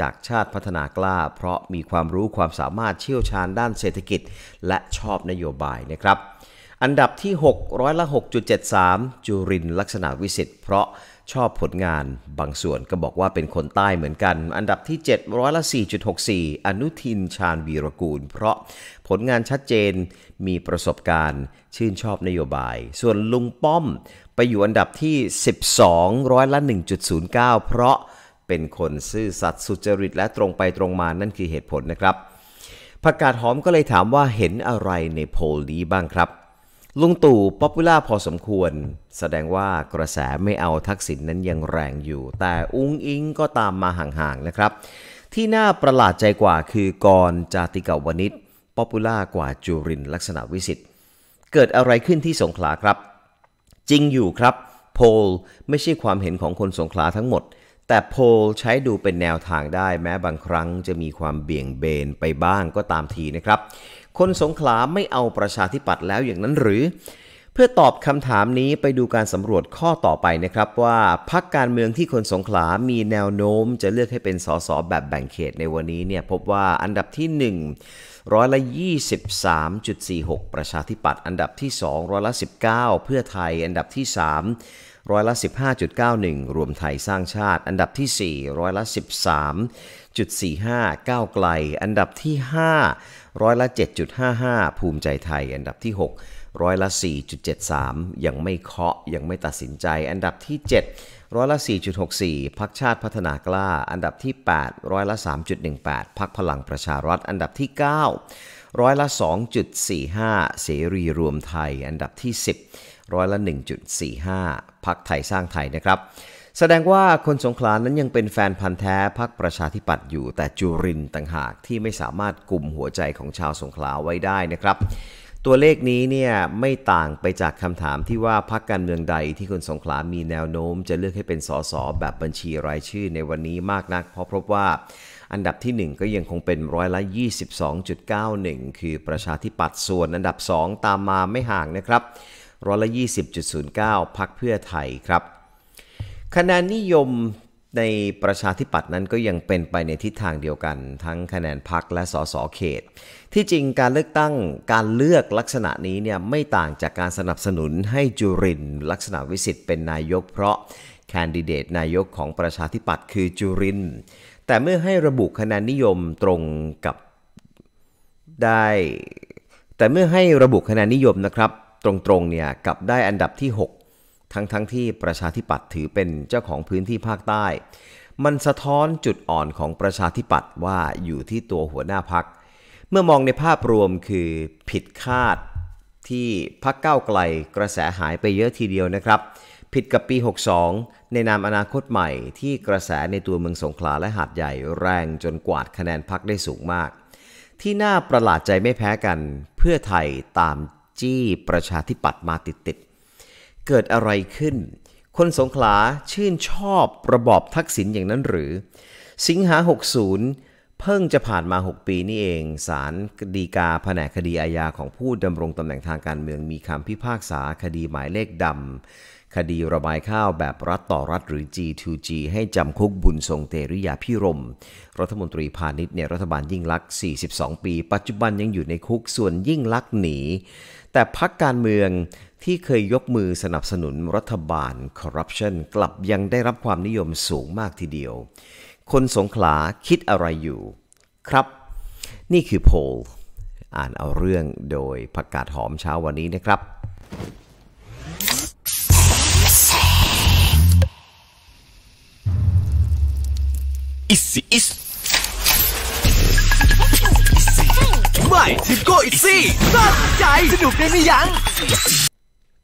จากชาติพัฒนากล้า เพราะมีความรู้ความสามารถเชี่ยวชาญด้านเศรษฐกิจ และชอบนโยบายนะครับ อันดับที่6ร้อยละ 6.73 จุรินลักษณะวิสิทธิ์เพราะชอบผลงานบางส่วนก็บอกว่าเป็นคนใต้เหมือนกัน อันดับที่7ร้อยละ4.64 อนุทินชาญวีรกูล เพราะผลงานชัดเจนมีประสบการณ์ชื่นชอบนโยบาย ส่วนลุงป้อมไปอยู่อันดับที่ 12ร้อยละ1.09 เพราะเป็นคนซื่อสัตย์สุจริตและตรงไปตรงมานั่นคือเหตุผลนะครับผักกาดหอมก็เลยถามว่าเห็นอะไรในโพลนี้บ้างครับลุงตู่ป๊อปปูล่าพอสมควร แสดงว่ากระแสไม่เอาทักษิณนนั้นยังแรงอยู่ แต่อุ้งอิงก็ตามมาห่างๆนะครับ ที่น่าประหลาดใจกว่าคือกรจาติกาวนิชป๊อปปูล่ากว่าจุรินลักษณะวิสิทธิ์เกิดอะไรขึ้นที่สงขลาครับ จริงอยู่ครับโพลไม่ใช่ความเห็นของคนสงขลาทั้งหมด แต่โพลใช้ดูเป็นแนวทางได้แม้บางครั้งจะมีความเบี่ยงเบนไปบ้างก็ตามทีนะครับคนสงขลาไม่เอาประชาธิปัตย์แล้วอย่างนั้นหรือ เพื่อตอบคำถามนี้ไปดูการสำรวจข้อต่อไปนะครับว่าพักการเมืองที่คนสงขลามีแนวโน้มจะเลือกให้เป็นสสแบบแบ่งเขตในวันนี้เนี่ย พบว่าอันดับที่1ร้อยละ23.46 ประชาธิปัตย์อันดับที่2ร้อยละ19 เพื่อไทยอันดับที่ 3ร้อยละ 15.91 รวมไทยสร้างชาติ อันดับที่4ร้อยละ13 7.45ก้าวไกล อันดับที่ 5 ร้อยละ 7.55 ภูมิใจไทย อันดับที่ 6 ร้อยละ 4.73ยังไม่เคาะยังไม่ตัดสินใจ อันดับที่ 7 ร้อยละ 4.64พักชาติพัฒนากล้า อันดับที่ 8 ร้อยละ 3.18พักพลังประชารัฐอันดับที่ 9 ร้อยละ 2.45 เสรีรวมไทย อันดับที่ 10 ร้อยละ 1.45พักไทยสร้างไทยนะครับแสดงว่าคนสงขลานั้นยังเป็นแฟนพันธ์แท้พรรคประชาธิปัตย์อยู่แต่จุรินต่างหากที่ไม่สามารถกลุ่มหัวใจของชาวสงขลาไว้ได้นะครับ ตัวเลขนี้เนี่ยไม่ต่างไปจากคำถามที่ว่าพรรคการเมืองใดที่คนสงขลามีแนวโน้ม จะเลือกให้เป็นสสแบบบัญชีรายชื่อในวันนี้มากนัก เพราะพบว่าอันดับที่ 1 ก็ยังคงเป็นร้อยละ 22.91 คือประชาธิปัตย์ส่วนอันดับ 2 ตามมาไม่ห่างนะครับ ร้อยละ 20.09พักเพื่อไทยครับคะแนนนิยมในประชาธิปัตย์นั้นก็ยังเป็นไปในทิศทางเดียวกัน ทั้งคะแนนพักและสสเขต ที่จริงการเลือกตั้งการเลือกลักษณะนี้เนี่ยไม่ต่างจากการสนับสนุนให้จุรินลักษณะวิสิทธิ์เป็นนายกเพราะแคนดิเดตนายกของประชาธิปัตย์คือจุรินแต่เมื่อให้ระบุคะแนนนิยมตรงกับได้ แต่เมื่อให้ระบุคะแนนนิยมนะครับตรงๆเนี่ยกับได้อันดับที่ 6ทั้งๆทที่ประชาธิปัตย์ถือเป็นเจ้าของพื้นที่ภาคใต้ มันสะท้อนจุดอ่อนของประชาธิปัตย์ว่าอยู่ที่ตัวหัวหน้าพักเมื่อมองในภาพรวมคือผิดคาดที่พักเก้าไกลกระแสหายไปเยอะทีเดียวนะครับ ผิดกับปี 62 ในนามอนาคตใหม่ ที่กระแสในตัวเมืองสงขลาและหาดใหญ่แรงจนกวาดคะแนนพักได้สูงมาก ที่น่าประหลาดใจไม่แพ้กัน เพื่อไทยตามจี้ประชาธิปัตย์มาติดติดเกิดอะไรขึ้น คนสงขลา ชื่นชอบระบอบทักษิณอย่างนั้นหรือ สิงหา 60 เพิ่งจะผ่านมา 6 ปีนี่เอง ศาลดีกาแผนกคดีอาญาของผู้ดำรงตำแหน่งทางการเมืองมีคำพิพากษา คดีหมายเลขดำคดีระบายข้าวแบบรัฐต่อรัฐหรือ G2G ให้จำคุกบุญทรงเตริยาพิรม รัฐมนตรีพาณิชย์ในรัฐบาลยิ่งลักษณ์42 ปี ปัจจุบันยังอยู่ในคุกส่วนยิ่งลักษณ์หนี แต่พักการเมืองที่เคยยกมือสนับสนุนรัฐบาลคอร์รัปชันกลับยังได้รับความนิยมสูงมากทีเดียว คนสงขลาคิดอะไรอยู่ ครับ นี่คือโพล อ่านเอาเรื่องโดยผักกาดหอมเช้าวันนี้นะครับ อิสิอิสไม่ทิปโก้อิซี่สนใจสนุกได้ไม่ยั้ง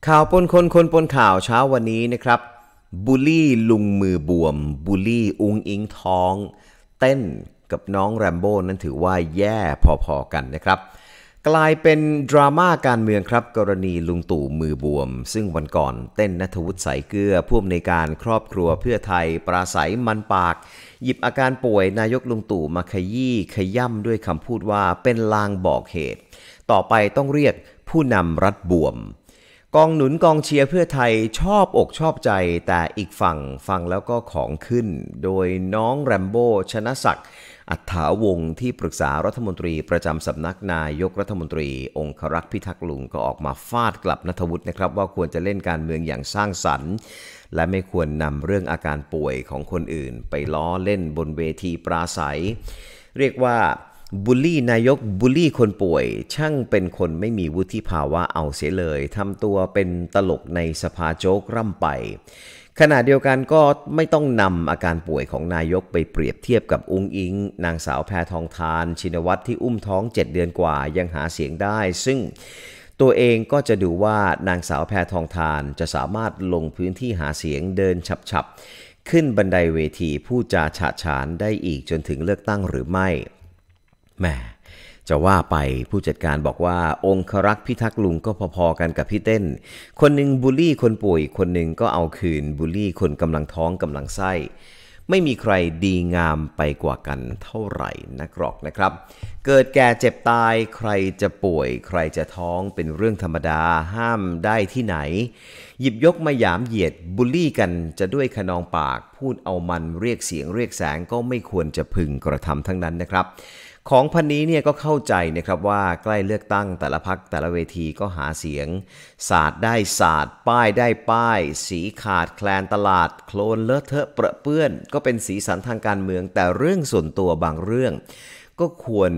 ข่าวปนคน คนปนข่าวเช้าวันนี้นะครับบูลลี่ลุงมือบวมบูลลี่อุงอิงท้อง เต้นกับน้องแรมโบ้นั้นถือว่าแย่พอๆกันนะครับ กลายเป็นดราม่าการเมืองครับกรณีลุงตู่มือบวม ซึ่งวันก่อนเต้นนัทวุฒิสายเกลือผู้อำนวยการครอบครัวเพื่อไทยปราศัยมันปาก หยิบอาการป่วยนายกลุงตู่มาขยี้ขย่ำด้วยคำพูดว่าเป็นลางบอกเหตุ ต่อไปต้องเรียกผู้นำรัฐบวมกองหนุนกองเชียร์เพื่อไทยชอบอกชอบใจ แต่อีกฝั่งฟังแล้วก็ของขึ้น โดยน้องแรมโบ้ชนะศักดิ์ อัฐาวงศ์ที่ปรึกษารัฐมนตรีประจำสำนักนายกรัฐมนตรีองครักษ์พิทักษ์ลุงก็ออกมาฟาดกลับนัทวุฒินะครับ ว่าควรจะเล่นการเมืองอย่างสร้างสรรค์และไม่ควรนำเรื่องอาการป่วยของคนอื่น ไปล้อเล่นบนเวทีปราศัย เรียกว่าบูลลี่นายกบูลลี่คนป่วย ช่างเป็นคนไม่มีวุฒิภาวะเอาเสียเลยทำตัวเป็นตลกในสภาโจกร่ำไปขณะเดียวกันก็ไม่ต้องนำอาการป่วยของนายกไปเปรียบเทียบกับอุ้งอิง นางสาวแพทองทานชินวัตรที่อุ้มท้อง7เดือนกว่ายังหาเสียงได้ ซึ่ง ตัวเองก็จะดูว่านางสาวแพทองทานจะสามารถลงพื้นที่หาเสียงเดินฉับๆขึ้นบันไดเวทีพูดจาฉะฉานได้อีกจนถึงเลือกตั้งหรือไม่แหมจะว่าไปผู้จัดการบอกว่าองครักษ์พิทักษ์ลุงก็พอๆกันกับพี่เต้น คนหนึ่งบูลลี่คนป่วยคนหนึ่งก็เอาคืนบูลลี่คนกำลังท้องกำลังไส้ ไม่มีใครดีงามไปกว่ากันเท่าไหร่นักหรอกนะครับ เกิดแก่เจ็บตายใครจะป่วย ใครจะท้องเป็นเรื่องธรรมดาห้ามได้ที่ไหน หยิบยกมายามเหยียดบูลลี่กันจะด้วยขนองปาก พูดเอามันเรียกเสียงเรียกแสงก็ไม่ควรจะพึงกระทำทั้งนั้นนะครับของพันนี้เนี่ยก็เข้าใจนะครับว่าใกล้เลือกตั้งแต่ละพักแต่ละเวทีก็หาเสียง ศาสตร์ได้ศาสตร์ ป้ายได้ป้าย สีขาดแคลนตลาดโคลนเลอะเทอะเปรอะเปื้อน ก็เป็นสีสันทางการเมืองแต่เรื่องส่วนตัวบางเรื่อง ก็ควร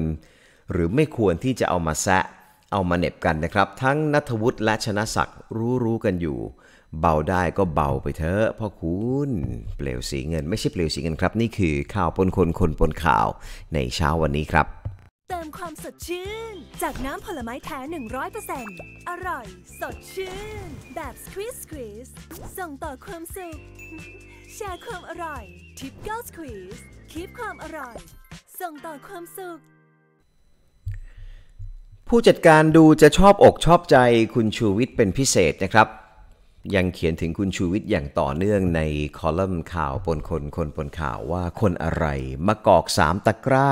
หรือไม่ควรที่จะเอามาแซะเอามาเน็บกันนะครับ ทั้งนัทวุฒิและชนะศักดิ์รู้รู้กันอยู่เบาได้ก็เบาไปเถอะพ่อคุณเปลวสีเงินไม่ใช่เปลวสีเงินครับ นี่คือข่าวปนคนคนปนข่าวในเช้าวันนี้ครับ เติมความสดชื่น จากน้ำผลไม้แท้100%อร่อย สดชื่นแบบสควิสควิสส่งต่อความสุขแชร์ความอร่อยทิปเกิลสควิสคิปความอร่อย ส่งต่อความสุข ผู้จัดการดูจะชอบอกชอบใจคุณชูวิทย์เป็นพิเศษนะครับยังเขียนถึงคุณชูวิทย์อย่างต่อเนื่องในคอลัมน์ข่าวปนคนคนปนข่าวว่าคนอะไร มากอกสามตะกร้า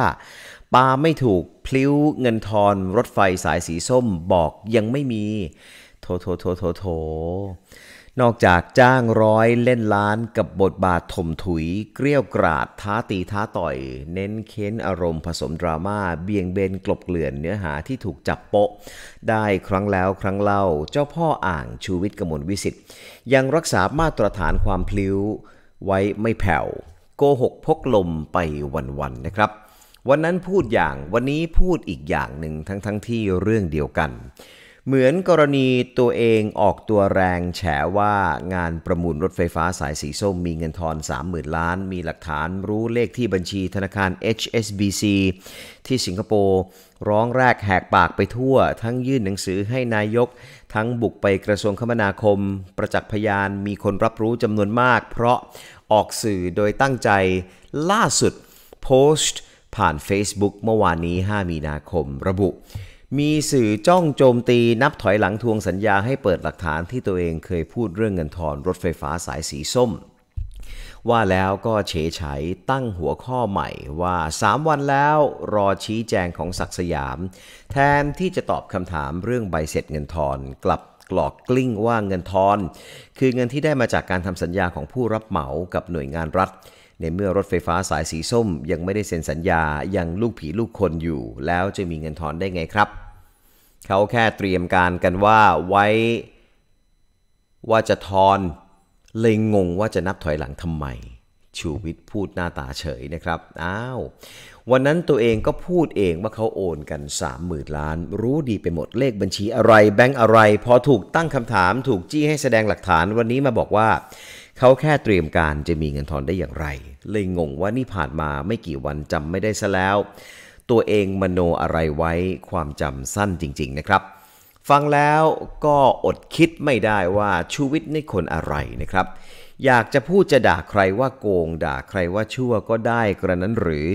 ปาไม่ถูกพลิ้วเงินทอน รถไฟสายสีส้มบอกยังไม่มี โทโทโทโทโทนอกจากจ้างร้อยเล่นล้านกับบทบาทถมถุยเกลี้ยกราดท้าตีท้าต่อย เน้นเค้นอารมณ์ผสมดราม่าเบี่ยงเบนกลบเกลื่อนเนื้อหาที่ถูกจับโปะได้ครั้งแล้วครั้งเล่าเจ้าพ่ออ่างชูวิทย์กมลวิสิทธิ์ยังรักษามาตรฐานความพลิ้วไว้ไม่แผ่วโกหกพกลมไปวันๆนะครับ วันนั้นพูดอย่างวันนี้พูดอีกอย่างหนึ่งทั้งๆทที่เรื่องเดียวกันเหมือนกรณีตัวเองออกตัวแรงแฉว่างานประมูลรถไฟฟ้าสายสีส้มมีเงินทอน30,000ล้าน มีหลักฐานรู้เลขที่บัญชีธนาคาร HSBC ที่สิงคโปร์ร้องแรกแหกปากไปทั่ว ทั้งยื่นหนังสือให้นายก ทั้งบุกไปกระทรวงคมนาคม ประจักษ์พยานมีคนรับรู้จำนวนมาก เพราะออกสื่อโดยตั้งใจล่าสุด โพสต์ผ่าน Facebook เมื่อวานนี้ 5 มีนาคม ระบุมีสื่อจ้องโจมตีนับถอยหลังทวงสัญญาให้เปิดหลักฐานที่ตัวเองเคยพูดเรื่องเงินทอนรถไฟฟ้าสายสีส้ม ว่าแล้วก็เฉยฉยตั้งหัวข้อใหม่ว่า3วันแล้วรอชี้แจงของศักสยามแทนที่จะตอบคำถามเรื่องใบเสร็จเงินทอนกลับกลอกกลิ้งว่าเงินทอน คือเงินที่ได้มาจากการทำสัญญาของผู้รับเหมากับหน่วยงานรัฐในเมื่อรถไฟฟ้าสายสีส้ม ยังไม่ได้เซ็นสัญญา ยังลูกผีลูกคนอยู่ แล้วจะมีเงินถอนได้ไงครับ เขาแค่เตรียมการกันว่าไว้ว่าจะทอนเลยงงว่าจะนับถอยหลังทำไม ชูวิทย์พูดหน้าตาเฉยนะครับ อ้าว วันนั้นตัวเองก็พูดเองว่าเขาโอนกัน 3 0,000ล้าน รู้ดีไปหมดเลขบัญชีอะไรแบงก์อะไร พอถูกตั้งคำถาม ถูกจี้ให้แสดงหลักฐานวันนี้มาบอกว่าเขาแค่เตรียมการจะมีเงินทอนได้อย่างไร เลยงงว่านี่ผ่านมาไม่กี่วันจำไม่ได้ซะแล้ว ตัวเองมโนอะไรไว้ความจำสั้นจริงๆนะครับ ฟังแล้วก็อดคิดไม่ได้ว่าชูวิทย์นี่คนอะไรนะครับอยากจะพูดจะด่าใครว่าโกงด่าใครว่าชั่วก็ได้กระนั้นหรือ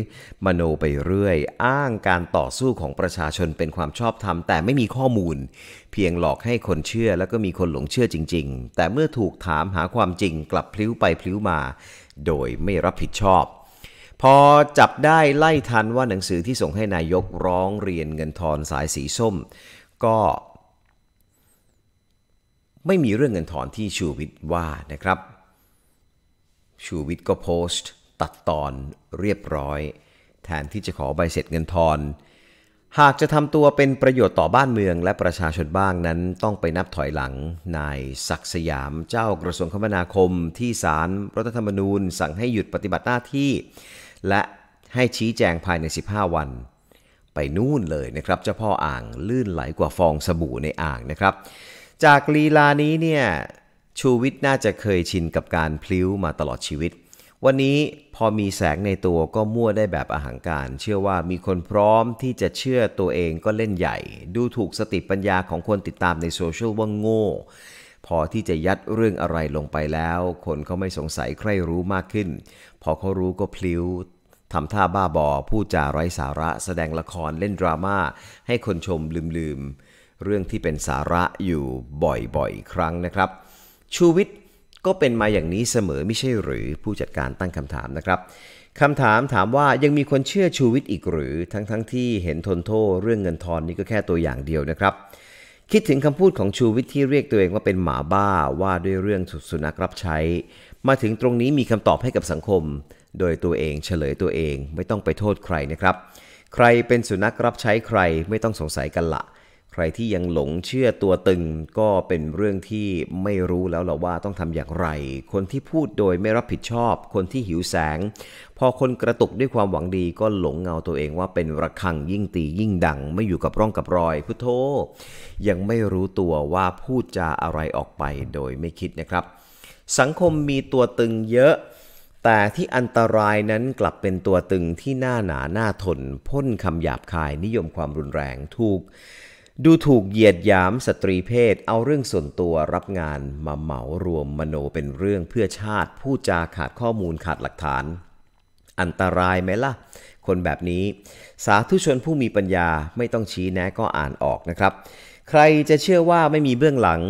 มโนไปเรื่อย อ้างการต่อสู้ของประชาชนเป็นความชอบธรรมแต่ไม่มีข้อมูล เพียงหลอกให้คนเชื่อแล้วก็มีคนหลงเชื่อจริง ๆ แต่เมื่อถูกถามหาความจริง กลับพลิ้วไปพลิ้วมา โดยไม่รับผิดชอบพอจับได้ไล่ทันว่าหนังสือที่ส่งให้นายกร้องเรียนเงินทอนสายสีส้ม ก็ ไม่มีเรื่องเงินถอนที่ชูวิทย์ว่านะครับชูวิทย์ก็โพสต์ตัดตอนเรียบร้อย แทนที่จะขอใบเสร็จเงินทอน หากจะทำตัวเป็นประโยชน์ต่อบ้านเมืองและประชาชนบ้างนั้นต้องไปนับถอยหลังนายศักสยามเจ้ากระทรวงคมนาคมที่ศาลรรัฐธรรมนูญ สั่งให้หยุดปฏิบัติหน้าที่ และให้ชี้แจงภายใน 15 วัน ไปนู่นเลยนะครับ เจ้าพ่ออ่างลื่นไหลกว่าฟองสบู่ในอ่างนะครับ จากลีลานี้เนี่ยชูวิทย์น่าจะเคยชินกับการพลิ้วมาตลอดชีวิต วันนี้พอมีแสงในตัวก็มั่วได้แบบอาหังการ เชื่อว่ามีคนพร้อมที่จะเชื่อตัวเองก็เล่นใหญ่ ดูถูกสติปัญญาของคนติดตามในโซเชียลว่าโง่ พอที่จะยัดเรื่องอะไรลงไปแล้ว คนเขาไม่สงสัยใครรู้มากขึ้น พอเขารู้ก็พลิ้ว ทำท่าบ้าบอ พูดจาไร้สาระ แสดงละครเล่นดราม่าให้คนชมลืมๆเรื่องที่เป็นสาระอยู่บ่อยๆครั้งนะครับชูวิทย์ก็เป็นมาอย่างนี้เสมอไม่ใช่หรือผู้จัดการตั้งคำถามนะครับคำถามถามว่ายังมีคนเชื่อชูวิทย์อีกหรือ ทั้งทั้งที่เห็นทนโทษเรื่องเงินทอนนี้ก็แค่ตัวอย่างเดียวนะครับ คิดถึงคำพูดของชูวิทย์ที่เรียกตัวเองว่าเป็นหมาบ้าว่าด้วยเรื่องสุนัขรับใช้ มาถึงตรงนี้มีคำตอบให้กับสังคม โดยตัวเองเฉลยตัวเอง ไม่ต้องไปโทษใครนะครับ ใครเป็นสุนัขรับใช้ใครไม่ต้องสงสัยกันละใครที่ยังหลงเชื่อตัวตึงก็เป็นเรื่องที่ไม่รู้แล้วเราว่าต้องทำอย่างไร คนที่พูดโดยไม่รับผิดชอบ คนที่หิวแสง พอคนกระตุกด้วยความหวังดีก็หลงเงาตัวเองว่าเป็นระฆังยิ่งตียิ่งดัง ไม่อยู่กับร่องกับรอยพุทโธยังไม่รู้ตัวว่าพูดจาอะไรออกไปโดยไม่คิดนะครับ สังคมมีตัวตึงเยอะ แต่ที่อันตรายนั้นกลับเป็นตัวตึงที่หน้าหนาหน้าทนพ่นคำหยาบคายนิยมความรุนแรงถูกดูถูกเหยียดหยามสตรีเพศ เอาเรื่องส่วนตัวรับงานมาเหมารวมมโนเป็นเรื่องเพื่อชาติผู้จาขาดข้อมูลขาดหลักฐาน อันตรายไหมล่ะ คนแบบนี้ สาธุชนผู้มีปัญญาไม่ต้องชี้แนะก็อ่านออกนะครับ ใครจะเชื่อว่าไม่มีเบื้องหลัง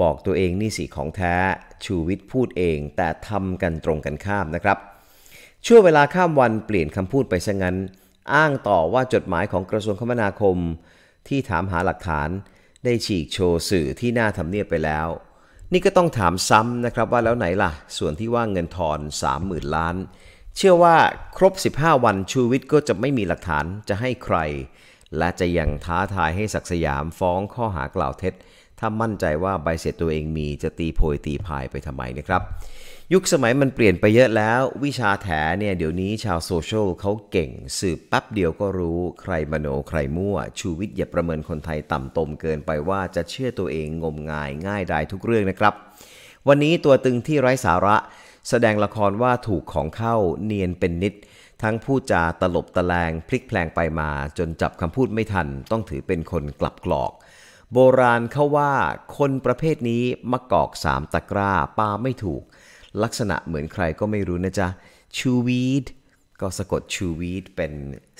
บอกตัวเองนี่สิของแท้ชูวิทย์พูดเองแต่ทำกันตรงกันข้ามนะครับช่วงเวลาข้ามวันเปลี่ยนคำพูดไปซะงั้นอ้างต่อว่าจดหมายของกระทรวงคมนาคมที่ถามหาหลักฐานได้ฉีกโชว์สื่อที่หน้าทำเนียบไปแล้ว นี่ก็ต้องถามซ้ำนะครับว่าแล้วไหนล่ะ ส่วนที่ว่าเงินทอน 30,000ล้าน เชื่อว่าครบ 15 วันชูวิทย์ก็จะไม่มีหลักฐานจะให้ใคร และจะยังท้าทายให้ศักสยามฟ้องข้อหากล่าวเท็จถ้ามั่นใจว่าใบเสร็จตัวเองมีจะตีโพยตีพายไปทำไมนะครับยุคสมัยมันเปลี่ยนไปเยอะแล้ว วิชาแถเนี่ยเดี๋ยวนี้ชาวโซเชียลเขาเก่ง สืบปั๊บเดียวก็รู้ ใครมโนใครมั่ว ชูวิทย์อย่าประเมินคนไทยต่ำตมเกินไปว่าจะเชื่อตัวเองงมงายง่ายดายทุกเรื่องนะครับ วันนี้ตัวตึงที่ไร้สาระ แสดงละครว่าถูกของเข้าเนียนเป็นนิด ทั้งพูดจาตลบตะแลงพลิกแพลงไปมา จนจับคำพูดไม่ทัน ต้องถือเป็นคนกลับกรอก โบราณเขาว่าคนประเภทนี้มะกอกสามตะกร้าปาไม่ถูกลักษณะเหมือนใครก็ไม่รู้นะจ๊ะ ชูวีด ก็สะกดชูวีดเป็น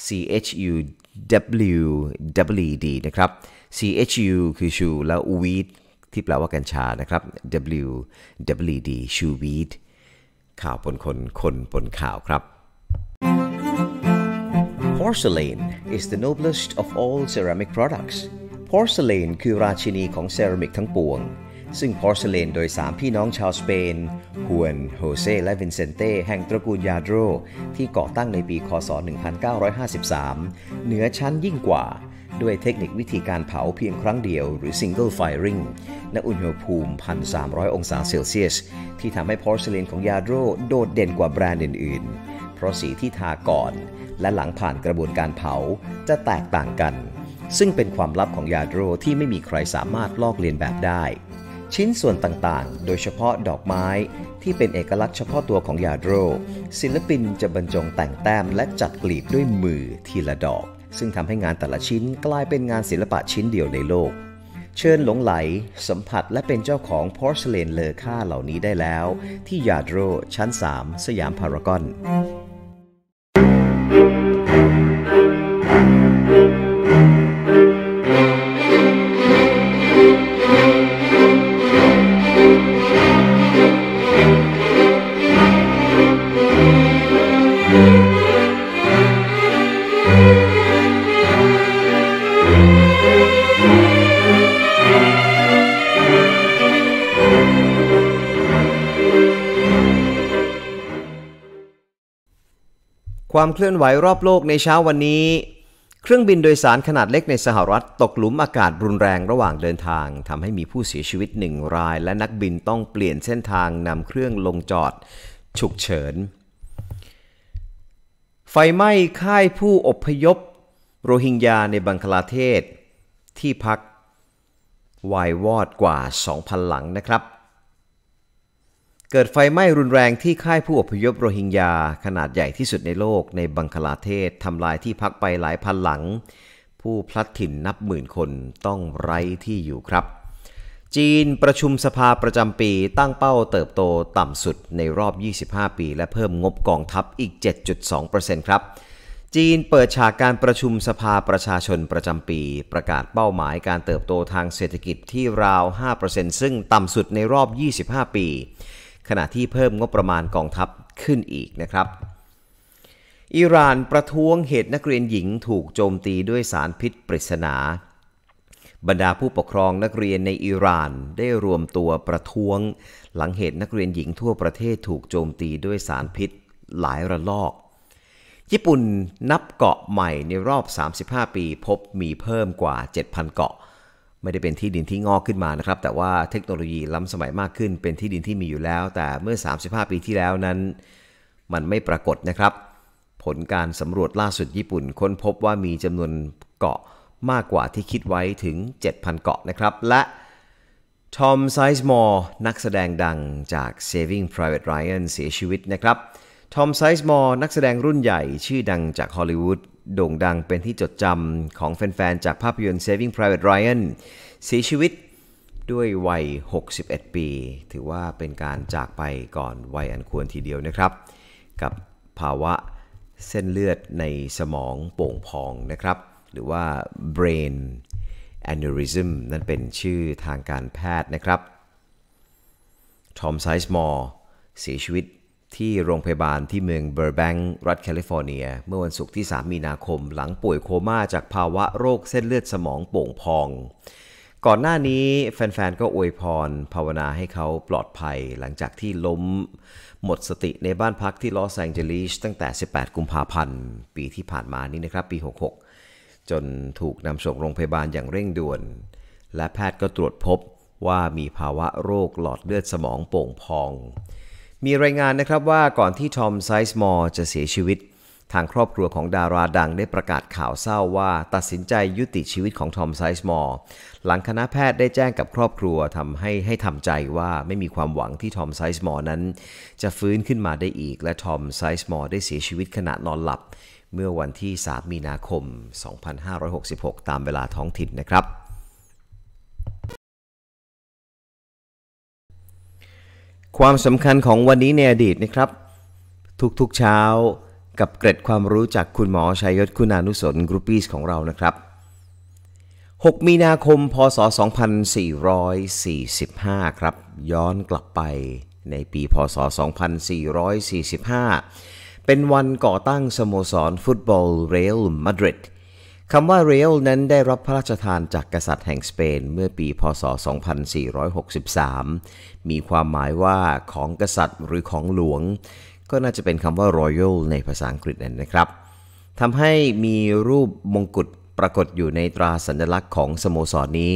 C H U W W E D นะครับ C H U คือชูแล้ววีดที่แปลว่ากัญชานะครับ W W E D ชูวีดข่าวปนคน คนปนข่าวครับ Porcelain is the noblest of all ceramic products. Porcelain คือราชินีของเซรามิกทั้งปวงซึ่งพอร์เซเลนโดย 3 พี่น้องชาวสเปนฮวนโฮเซและวินเซนเต้แห่งตระกูลยาโดรที่ก่อตั้งในปีคศ1953 เหนือชั้นยิ่งกว่า ด้วยเทคนิควิธีการเผาเพียงครั้งเดียวหรือ single firing ณอุณหภูมิ 1,300 องศาเซลเซียสที่ทำให้พอร์เซเลนของยาโดรโดดเด่นกว่าแบรนด์อื่นๆเพราะสีที่ทาก่อน และหลังผ่านกระบวนการเผาจะแตกต่างกัน ซึ่งเป็นความลับของยาโดรที่ไม่มีใครสามารถลอกเลียนแบบได้ชิ้นส่วนต่างๆ โดยเฉพาะดอกไม้ที่เป็นเอกลักษณ์เฉพาะตัวของยาโดรศิลปินจะบรรจงแต่งแต้มและจัดกลีบด้วยมือทีละดอก ซึ่งทำให้งานแต่ละชิ้นกลายเป็นงานศิลปะชิ้นเดียวในโลก เชิญหลงไหล สัมผัสและเป็นเจ้าของพอร์ชเลนเลอค่าเหล่านี้ได้แล้ว ที่ยาโดรชั้น 3 สยามพารากอนความเคลื่อนไหวรอบโลกในเช้าวันนี้ เครื่องบินโดยสารขนาดเล็กในสหรัฐตกหลุมอากาศรุนแรงระหว่างเดินทาง ทำให้มีผู้เสียชีวิตหนึ่งรายและนักบินต้องเปลี่ยนเส้นทางนำเครื่องลงจอดฉุกเฉิน ไฟไหม้ค่ายผู้อพยพ โรฮิงญาในบังคลาเทศที่พักวายวอดกว่า 2,000 หลังนะครับเกิดไฟไหม้รุนแรงที่ค่ายผู้อพยพโรฮิงญาขนาดใหญ่ที่สุดในโลกในบังคลาเทศทำลายที่พักไปหลายพันหลัง ผู้พลัดถิ่นนับหมื่นคนต้องไร้ที่อยู่ครับ จีนประชุมสภาประจำปี ตั้งเป้าเติบโตต่ำสุดในรอบ 25 ปี และเพิ่มงบกองทัพอีก 7.2%ครับ จีนเปิดฉากการประชุมสภาประชาชนประจำปี ประกาศเป้าหมายการเติบโตทางเศรษฐกิจที่ราว5%ซึ่งต่ำสุดในรอบ 25 ปีขณะที่เพิ่มงบประมาณกองทัพขึ้นอีกนะครับ อิหร่านประท้วงเหตุนักเรียนหญิงถูกโจมตีด้วยสารพิษปริศนา บรรดาผู้ปกครองนักเรียนในอิหร่านได้รวมตัวประท้วงหลังเหตุนักเรียนหญิงทั่วประเทศถูกโจมตีด้วยสารพิษหลายระลอก ญี่ปุ่นนับเกาะใหม่ในรอบ 35 ปี พบมีเพิ่มกว่า 7,000 เกาะไม่ได้เป็นที่ดินที่งอกขึ้นมานะครับ แต่ว่าเทคโนโลยีล้ำสมัยมากขึ้นเป็นที่ดินที่มีอยู่แล้ว แต่เมื่อ 35 ปีที่แล้วนั้นมันไม่ปรากฏนะครับ ผลการสำรวจล่าสุดญี่ปุ่นค้นพบว่ามีจำนวนเกาะมากกว่าที่คิดไว้ถึง 7,000 เกาะนะครับ และทอมไซส์มอร์นักแสดงดังจาก Saving Private Ryan เสียชีวิตนะครับทอมไซส์มอร์นักแสดงรุ่นใหญ่ชื่อดังจากฮอลลีวูดโด่งดังเป็นที่จดจำของแฟนๆ จากภาพยนตร์ Saving Private Ryan เสียชีวิตด้วยวัย 61 ปี ถือว่าเป็นการจากไปก่อนวัยอันควรทีเดียวนะครับ กับภาวะเส้นเลือดในสมองโป่งพองนะครับ หรือว่า brain aneurysm นั่นเป็นชื่อทางการแพทย์นะครับทอมไซส์มอร์เสียชีวิตที่โรงพยาบาลที่เมืองเบอร์แบงค์รัฐแคลิฟอร์เนีย เมื่อวันศุกร์ที่ 3 มีนาคมหลังป่วยโคม่าจากภาวะโรคเส้นเลือดสมองโป่งพอง ก่อนหน้านี้แฟนๆ ก็อวยพร ภาวนาให้เขาปลอดภัย หลังจากที่ล้มหมดสติในบ้านพักที่ลอสแองเจลิสตั้งแต่ 18 กุมภาพันธ์ ปีที่ผ่านมานี้นะครับ ปี 66 จนถูกนำส่งโรงพยาบาลอย่างเร่งด่วน และแพทย์ก็ตรวจพบว่ามีภาวะโรคหลอดเลือดสมองโป่งพองมีรายงานนะครับว่าก่อนที่ทอมไซส์มอร์จะเสียชีวิต ทางครอบครัวของดาราดังได้ประกาศข่าวเศร้าว่า ตัดสินใจยุติชีวิตของทอมไซส์มอร์หลังคณะแพทย์ได้แจ้งกับครอบครัวทำให้ให้ทำใจว่าไม่มีความหวังที่ทอมไซส์มอร์นั้น จะฟื้นขึ้นมาได้อีกและทอมไซส์มอร์ได้เสียชีวิตขณะนอนหลับ เมื่อวันที่ 3 มีนาคม 2566 ตามเวลาท้องถิ่นนะครับความสำคัญของวันนี้ในอดีตนะครับ ทุกๆเช้ากับเกร็ดความรู้จากคุณหมอชัยยศคุณานุสนกรุ๊ปปี้ของเรานะครับ 6 มีนาคม พศ 2445 ครับ ย้อนกลับไปในปีพศ 2445 เป็นวันก่อตั้งสโมสรฟุตบอลเรอัลมาดริดคำว่าเรียลนั้นได้รับพระราชทานจากกษัตริย์แห่งสเปน เมื่อปีพศ 2463 มีความหมายว่าของกษัตริย์หรือของหลวง ก็น่าจะเป็นคำว่า royal ในภาษาอังกฤษนั่นนะครับทำให้มีรูปมงกุฎปรากฏอยู่ในตราสัญลักษณ์ของสโมสรนนี้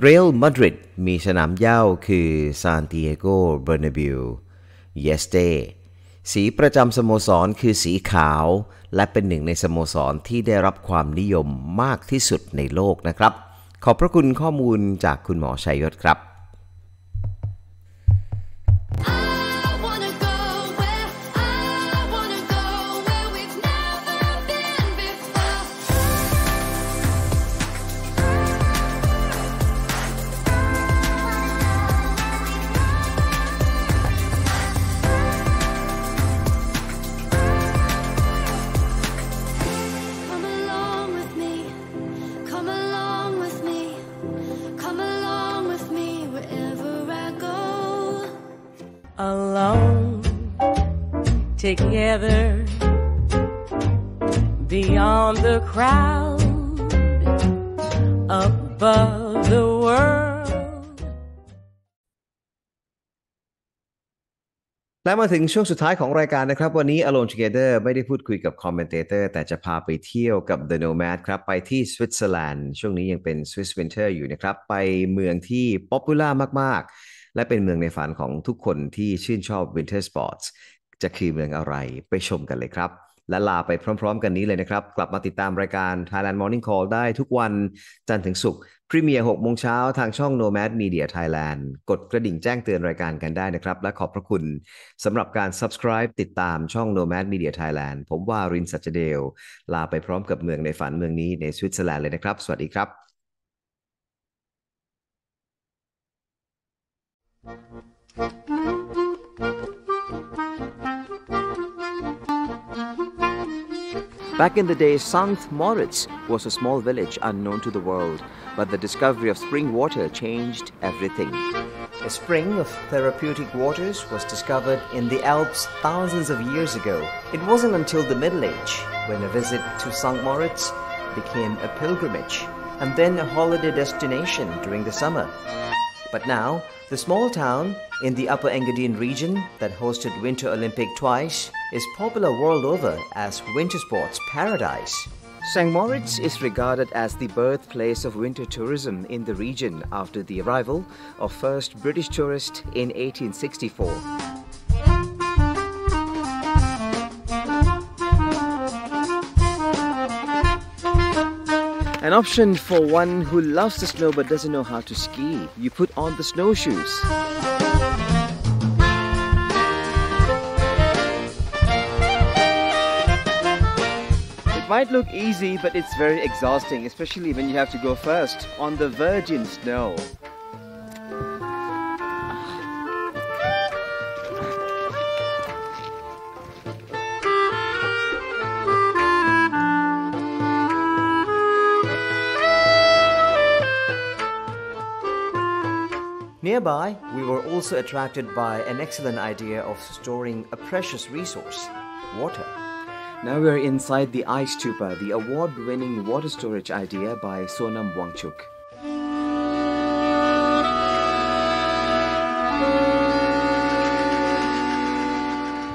เรียลมาดริดมีสนามเย้าคือซานติเอโกเบอร์นาบิวเยสเตสีประจำสโมสรคือสีขาวและเป็นหนึ่งในสโมสรที่ได้รับความนิยมมากที่สุดในโลกนะครับ ขอบพระคุณข้อมูลจากคุณหมอชัยยศครับ crowd above the world และมาถึงช่วงสุดท้ายของรายการนะครับ วันนี้ Alone Together ไม่ได้พูดคุยกับคอมเมนเตอร์แต่จะพาไปเที่ยวกับ The Nomad ครับไปที่สวิตเซอร์แลนด์ช่วงนี้ยังเป็น Swiss Winter อยู่นะครับ ไปเมืองที่ป๊อปปูล่ามาก ๆ และเป็นเมืองในฝันของทุกคนที่ชื่นชอบ Winter Sports จะคือเมืองอะไรไปชมกันเลยครับและลาไปพร้อมๆกันนี้เลยนะครับ กลับมาติดตามรายการ Thailand Morning Call ได้ทุกวันจันทร์ถึงศุกร์พรีเมียร์6โมงเช้าทางช่อง Nomad Media Thailand กดกระดิ่งแจ้งเตือนรายการกันได้นะครับ และขอบพระคุณสำหรับการ subscribe ติดตามช่อง Nomad Media Thailand ผมว่ารินสัจเดลลาไปพร้อมกับเมืองในฝันเมืองนี้ในสวิตเซอร์แลนด์เลยนะครับ สวัสดีครับ h Uh-huh. Back in the day, Sankt Moritz was a small village unknown to the world, but the discovery of spring water changed everything. A spring of therapeutic waters was discovered in the Alps thousands of years ago. It wasn't until the Middle Age when a visit to Sankt Moritz became a pilgrimage and then a holiday destination during the summer. But now, the small town in the Upper Engadine region that hosted Winter Olympic twice is popular world over as winter sports paradise. St. Moritz is regarded as the birthplace of winter tourism in the region after the arrival of first British tourist in 1864. option for one who loves the snow but doesn't know how to ski. You put on the snowshoes. It might look easy, but it's very exhausting, especially when you have to go first on the virgin snow. Nearby, we were also attracted by an excellent idea of storing a precious resource water. Now we're inside the ice stupa, the award winning water storage idea by Sonam Wangchuk.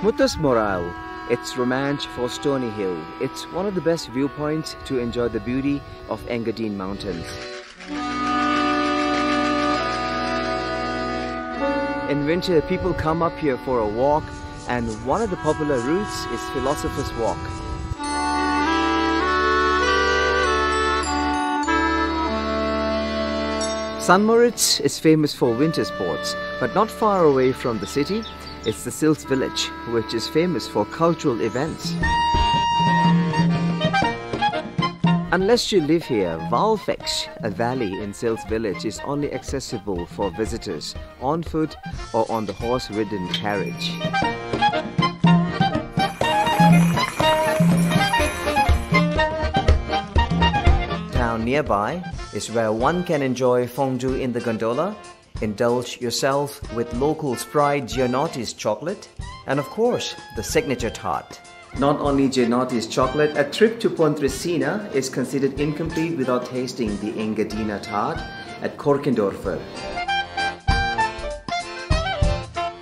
Mutus Moral, it's romance for Stony Hill. It's one of the best viewpoints to enjoy the beauty of Engadine Mountains. In winter, people come up here for a walk and one of the popular routes is Philosopher's Walk. San Moritz is famous for winter sports, but not far away from the city, it's the Sils village, which is famous for cultural events. Unless you live here, Valfex, a valley in Sales Village, is only accessible for visitors on foot or on the horse-ridden carriage. Town nearby is where one can enjoy fondue in the gondola, indulge yourself with local Sprite Giannotti's chocolate, and of course, the signature tart. Not only Genotti's chocolate, a trip to Pontresina is considered incomplete without tasting the Engadina tart at Korkendorfer.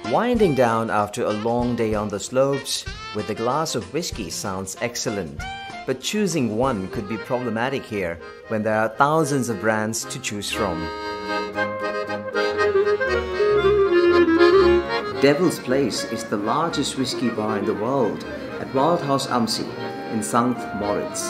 Winding down after a long day on the slopes with a glass of whiskey sounds excellent, but choosing one could be problematic here when there are thousands of brands to choose from. Devil's Place is the largest whiskey bar in the world at Waldhaus Amsi in St. Moritz.